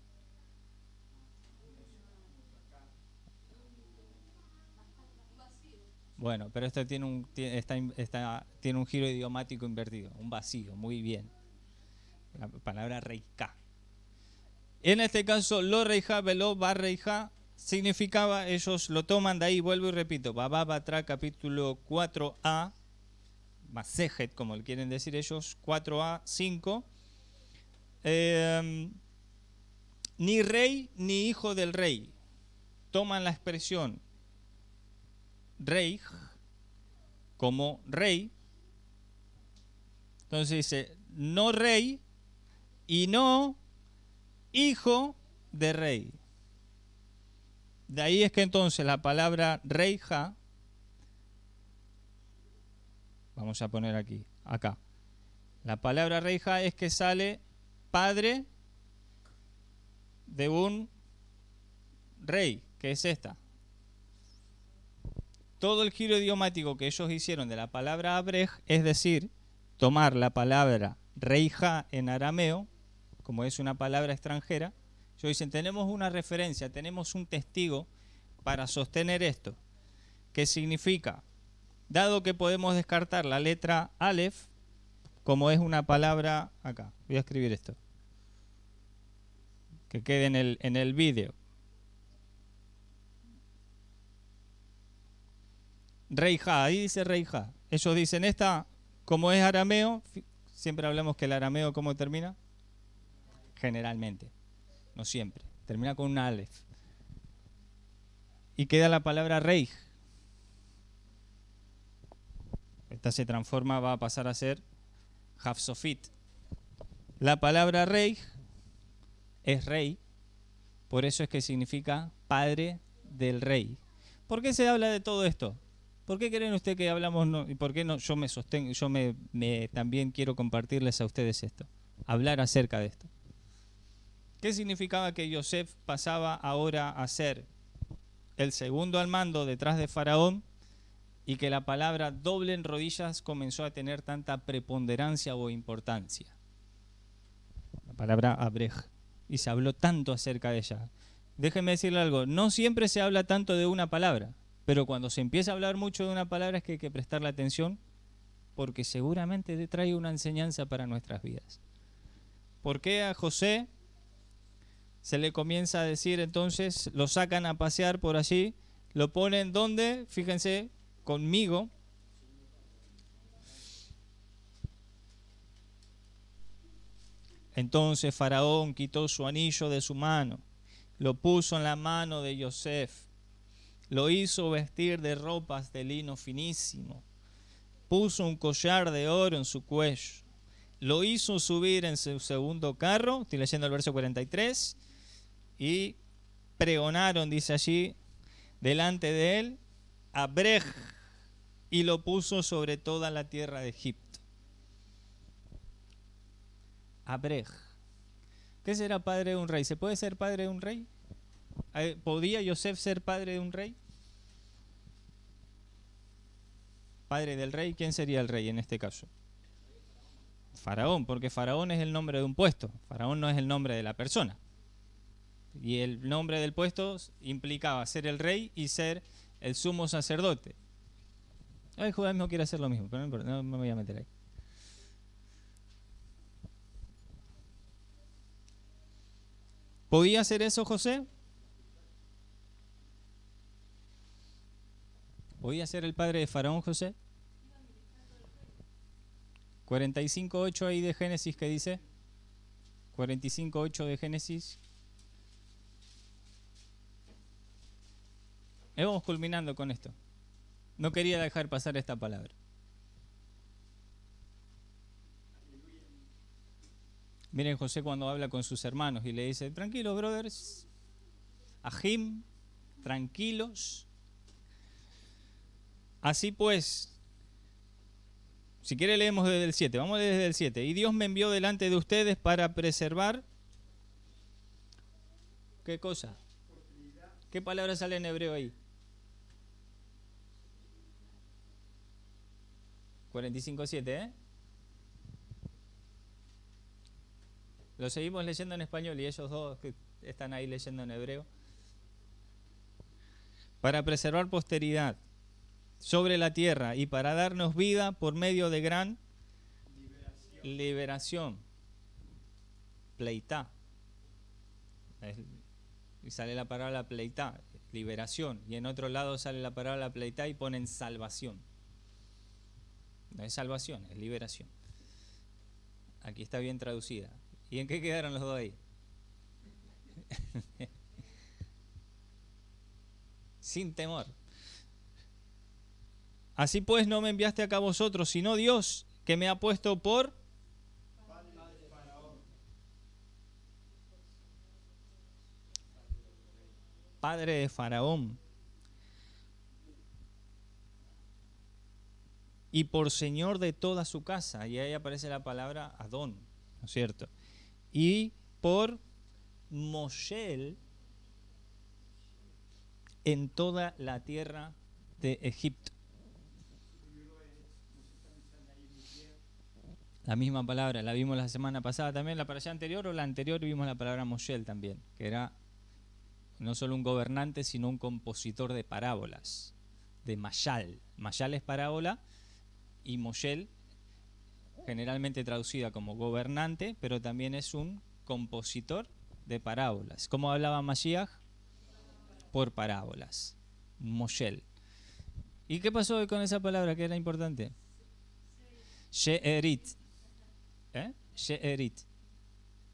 Bueno, pero esto tiene un, tiene, un giro idiomático invertido, un vacío, muy bien. La palabra reijá. En este caso, lo reijá, velo, va reijá, significaba, ellos lo toman de ahí, vuelvo y repito, Babá Batra, capítulo 4a, Masejet, como le quieren decir ellos, 4a, 5. Eh, ni rey ni hijo del rey. Toman la expresión Reich como rey. Entonces dice, no rey y no hijo de rey. De ahí es que entonces la palabra reija, vamos a poner aquí, acá. La palabra reija es que sale padre de un rey, que es esta todo el giro idiomático que ellos hicieron de la palabra Abrej, es decir, tomar la palabra Reija en arameo, como es una palabra extranjera, ellos dicen, tenemos una referencia, tenemos un testigo para sostener esto, que significa, dado que podemos descartar la letra Aleph, como es una palabra, acá, voy a escribir esto, que quede en el, en el vídeo, Reija, ahí dice Reija. Ellos dicen esta, como es arameo, siempre hablamos que el arameo, ¿cómo termina? Generalmente, no siempre. Termina con un alef. Y queda la palabra reij. Esta se transforma, va a pasar a ser hafsofit. La palabra reij es rey, por eso es que significa padre del rey. ¿Por qué se habla de todo esto? ¿Por qué creen usted que hablamos no, y por qué no? Yo me sostengo, yo me, también quiero compartirles a ustedes esto, hablar acerca de esto. ¿Qué significaba que Yosef pasaba ahora a ser el segundo al mando detrás de Faraón y que la palabra doble en rodillas comenzó a tener tanta preponderancia o importancia? La palabra abrej. Y se habló tanto acerca de ella. Déjenme decirle algo, no siempre se habla tanto de una palabra pero cuando se empieza a hablar mucho de una palabra es que hay que prestarle atención porque seguramente trae una enseñanza para nuestras vidas. ¿Por qué a José se le comienza a decir entonces, lo sacan a pasear por allí, lo ponen donde, fíjense, conmigo? Entonces Faraón quitó su anillo de su mano, lo puso en la mano de Yosef lo hizo vestir de ropas de lino finísimo. Puso un collar de oro en su cuello. Lo hizo subir en su segundo carro. Estoy leyendo el verso 43. Y pregonaron, dice allí, delante de él a Y lo puso sobre toda la tierra de Egipto. Abrej. ¿Qué será padre de un rey? ¿Se puede ser padre de un rey? ¿Podía Yosef ser padre de un rey? Padre del rey, ¿quién sería el rey en este caso? Faraón, porque Faraón es el nombre de un puesto, Faraón no es el nombre de la persona. Y el nombre del puesto implicaba ser el rey y ser el sumo sacerdote. El judaísmo quiere hacer lo mismo, pero no, no me voy a meter ahí. ¿Podía hacer eso José? ¿Podía ser el padre de Faraón José? 45.8 ahí de Génesis que dice. 45.8 de Génesis. Y eh, vamos culminando con esto. No quería dejar pasar esta palabra. Miren José cuando habla con sus hermanos y le dice, tranquilos, brothers, ajim, tranquilos, Así pues, si quiere leemos desde el 7, vamos desde el 7. Y Dios me envió delante de ustedes para preservar... ¿Qué cosa? ¿Qué palabra sale en hebreo ahí? 45.7, ¿eh? Lo seguimos leyendo en español y ellos dos que están ahí leyendo en hebreo. Para preservar posteridad sobre la tierra y para darnos vida por medio de gran liberación. pleita Pleitá. Y sale la palabra pleita liberación. Y en otro lado sale la palabra pleita y ponen salvación. No es salvación, es liberación. Aquí está bien traducida. ¿Y en qué quedaron los dos ahí? Sin temor. Así pues, no me enviaste acá vosotros, sino Dios, que me ha puesto por... Padre de Faraón. Y por Señor de toda su casa. Y ahí aparece la palabra Adón, ¿no es cierto? Y por Moshe en toda la tierra de Egipto. La misma palabra, la vimos la semana pasada también, la allá anterior o la anterior vimos la palabra Moshel también, que era no solo un gobernante, sino un compositor de parábolas, de Mayal. Mayal es parábola y Moshel, generalmente traducida como gobernante, pero también es un compositor de parábolas. ¿Cómo hablaba Mashiach? Por parábolas. Moshel. ¿Y qué pasó con esa palabra que era importante? Sheerit ¿Eh?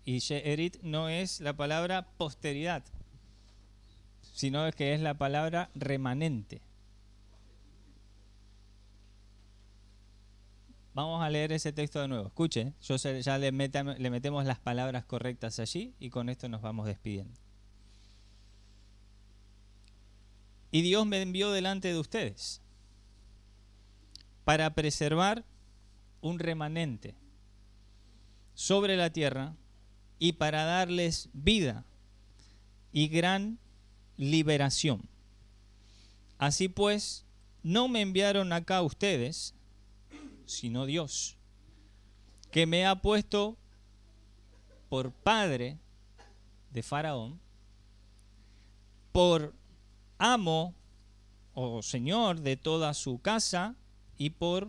Y Sheerit no es la palabra posteridad, sino que es la palabra remanente. Vamos a leer ese texto de nuevo. Escuche, yo ya le metemos las palabras correctas allí y con esto nos vamos despidiendo. Y Dios me envió delante de ustedes para preservar un remanente sobre la tierra y para darles vida y gran liberación. Así pues, no me enviaron acá ustedes, sino Dios, que me ha puesto por padre de Faraón, por amo o señor de toda su casa y por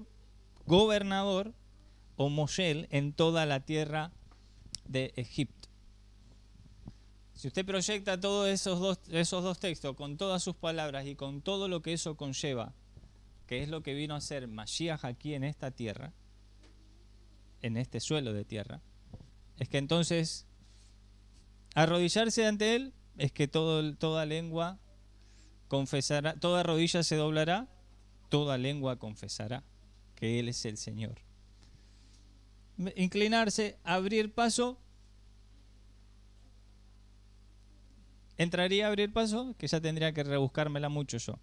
gobernador o en toda la tierra de Egipto. Si usted proyecta todos esos dos, esos dos textos con todas sus palabras y con todo lo que eso conlleva, que es lo que vino a ser Mashiach aquí en esta tierra, en este suelo de tierra, es que entonces arrodillarse ante Él es que toda lengua confesará, toda rodilla se doblará, toda lengua confesará que Él es el Señor inclinarse, abrir paso. Entraría a abrir paso, que ya tendría que rebuscármela mucho yo.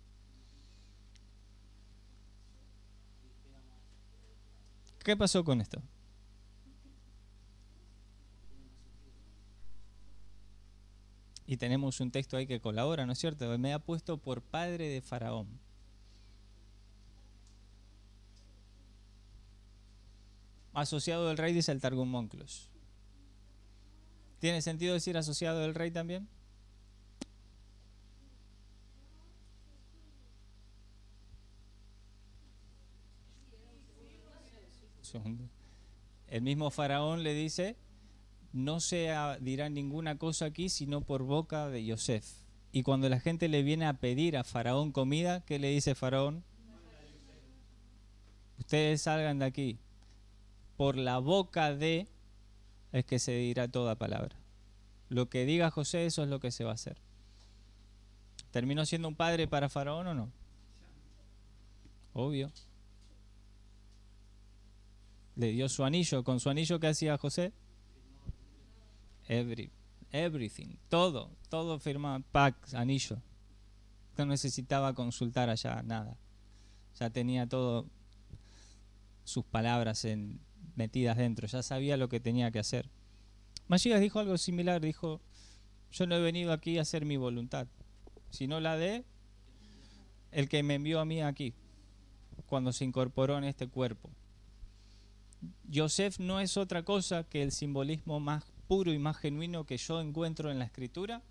¿Qué pasó con esto? Y tenemos un texto ahí que colabora, ¿no es cierto? Me ha puesto por padre de Faraón. asociado del rey, dice el Targum ¿Tiene sentido decir asociado del rey también? El mismo faraón le dice, no se dirá ninguna cosa aquí sino por boca de Yosef. Y cuando la gente le viene a pedir a faraón comida, ¿qué le dice faraón? Ustedes salgan de aquí, por la boca de es que se dirá toda palabra. Lo que diga José, eso es lo que se va a hacer. ¿Terminó siendo un padre para Faraón o no? Obvio. Le dio su anillo. ¿Con su anillo qué hacía José? Every, everything. Todo. Todo firmaba. Pax, anillo. No necesitaba consultar allá nada. Ya tenía todo sus palabras en metidas dentro, ya sabía lo que tenía que hacer. masías dijo algo similar, dijo, yo no he venido aquí a hacer mi voluntad, sino la de el que me envió a mí aquí, cuando se incorporó en este cuerpo. Joseph no es otra cosa que el simbolismo más puro y más genuino que yo encuentro en la escritura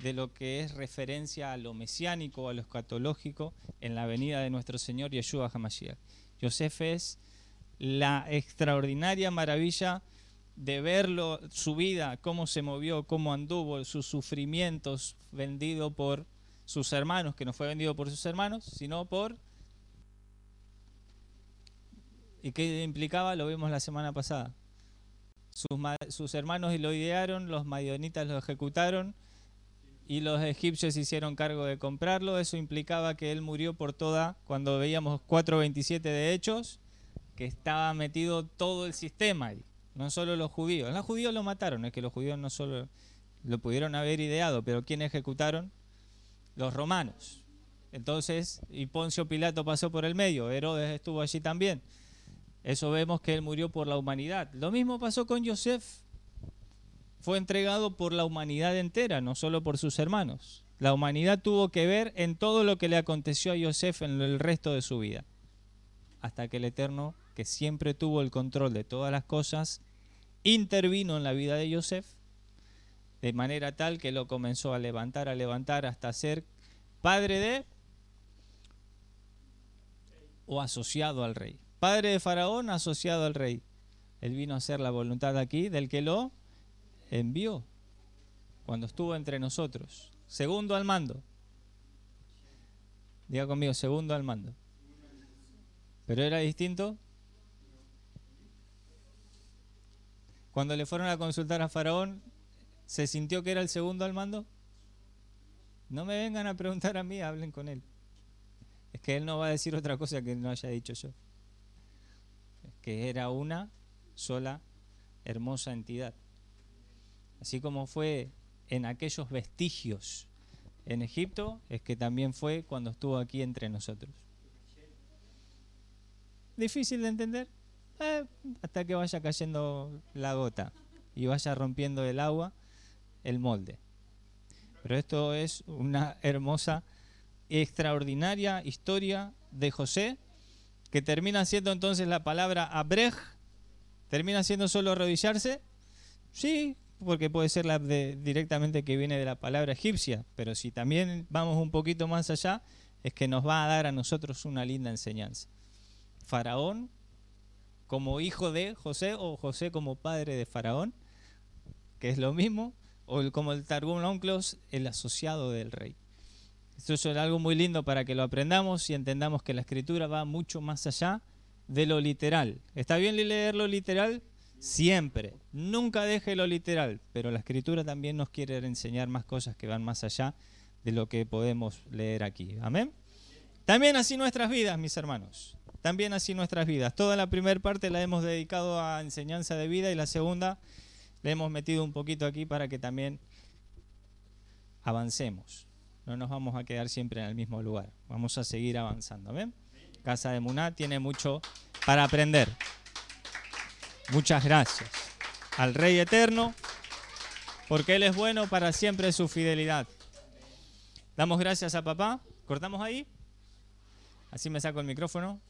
de lo que es referencia a lo mesiánico, a lo escatológico en la venida de nuestro Señor Yeshua HaMashiach. Yosef es la extraordinaria maravilla de verlo, su vida, cómo se movió, cómo anduvo, sus sufrimientos, vendido por sus hermanos, que no fue vendido por sus hermanos, sino por... ¿Y qué implicaba? Lo vimos la semana pasada. Sus, hermanos lo idearon, los mayonitas lo ejecutaron y los egipcios hicieron cargo de comprarlo. Eso implicaba que él murió por toda, cuando veíamos 4.27 de Hechos, que estaba metido todo el sistema ahí, no solo los judíos. Los judíos lo mataron, es que los judíos no solo lo pudieron haber ideado, pero ¿quién ejecutaron? Los romanos. Entonces, y Poncio Pilato pasó por el medio, Herodes estuvo allí también. Eso vemos que él murió por la humanidad. Lo mismo pasó con Yosef Fue entregado por la humanidad entera, no solo por sus hermanos. La humanidad tuvo que ver en todo lo que le aconteció a Yosef en el resto de su vida, hasta que el Eterno que siempre tuvo el control de todas las cosas, intervino en la vida de Yosef, de manera tal que lo comenzó a levantar, a levantar hasta ser padre de o asociado al rey. Padre de Faraón, asociado al rey. Él vino a hacer la voluntad aquí del que lo envió cuando estuvo entre nosotros. Segundo al mando. Diga conmigo, segundo al mando. Pero era distinto Cuando le fueron a consultar a Faraón, ¿se sintió que era el segundo al mando? No me vengan a preguntar a mí, hablen con él. Es que él no va a decir otra cosa que no haya dicho yo. Es que era una sola hermosa entidad. Así como fue en aquellos vestigios en Egipto, es que también fue cuando estuvo aquí entre nosotros. Difícil de entender, eh, hasta que vaya cayendo la gota y vaya rompiendo el agua el molde. Pero esto es una hermosa, extraordinaria historia de José, que termina siendo entonces la palabra abrej, termina siendo solo arrodillarse. Sí, porque puede ser la directamente que viene de la palabra egipcia, pero si también vamos un poquito más allá, es que nos va a dar a nosotros una linda enseñanza. Faraón como hijo de José o José como padre de Faraón, que es lo mismo, o como el Targum Onclos, el asociado del rey. Esto es algo muy lindo para que lo aprendamos y entendamos que la escritura va mucho más allá de lo literal. ¿Está bien leer lo literal? Siempre. Nunca deje lo literal, pero la escritura también nos quiere enseñar más cosas que van más allá de lo que podemos leer aquí. Amén. También así nuestras vidas, mis hermanos. También así nuestras vidas. Toda la primera parte la hemos dedicado a enseñanza de vida y la segunda le hemos metido un poquito aquí para que también avancemos. No nos vamos a quedar siempre en el mismo lugar. Vamos a seguir avanzando. ¿ven? Casa de Muná tiene mucho para aprender. Muchas gracias al Rey Eterno, porque Él es bueno para siempre su fidelidad. Damos gracias a papá. ¿Cortamos ahí? Así me saco el micrófono.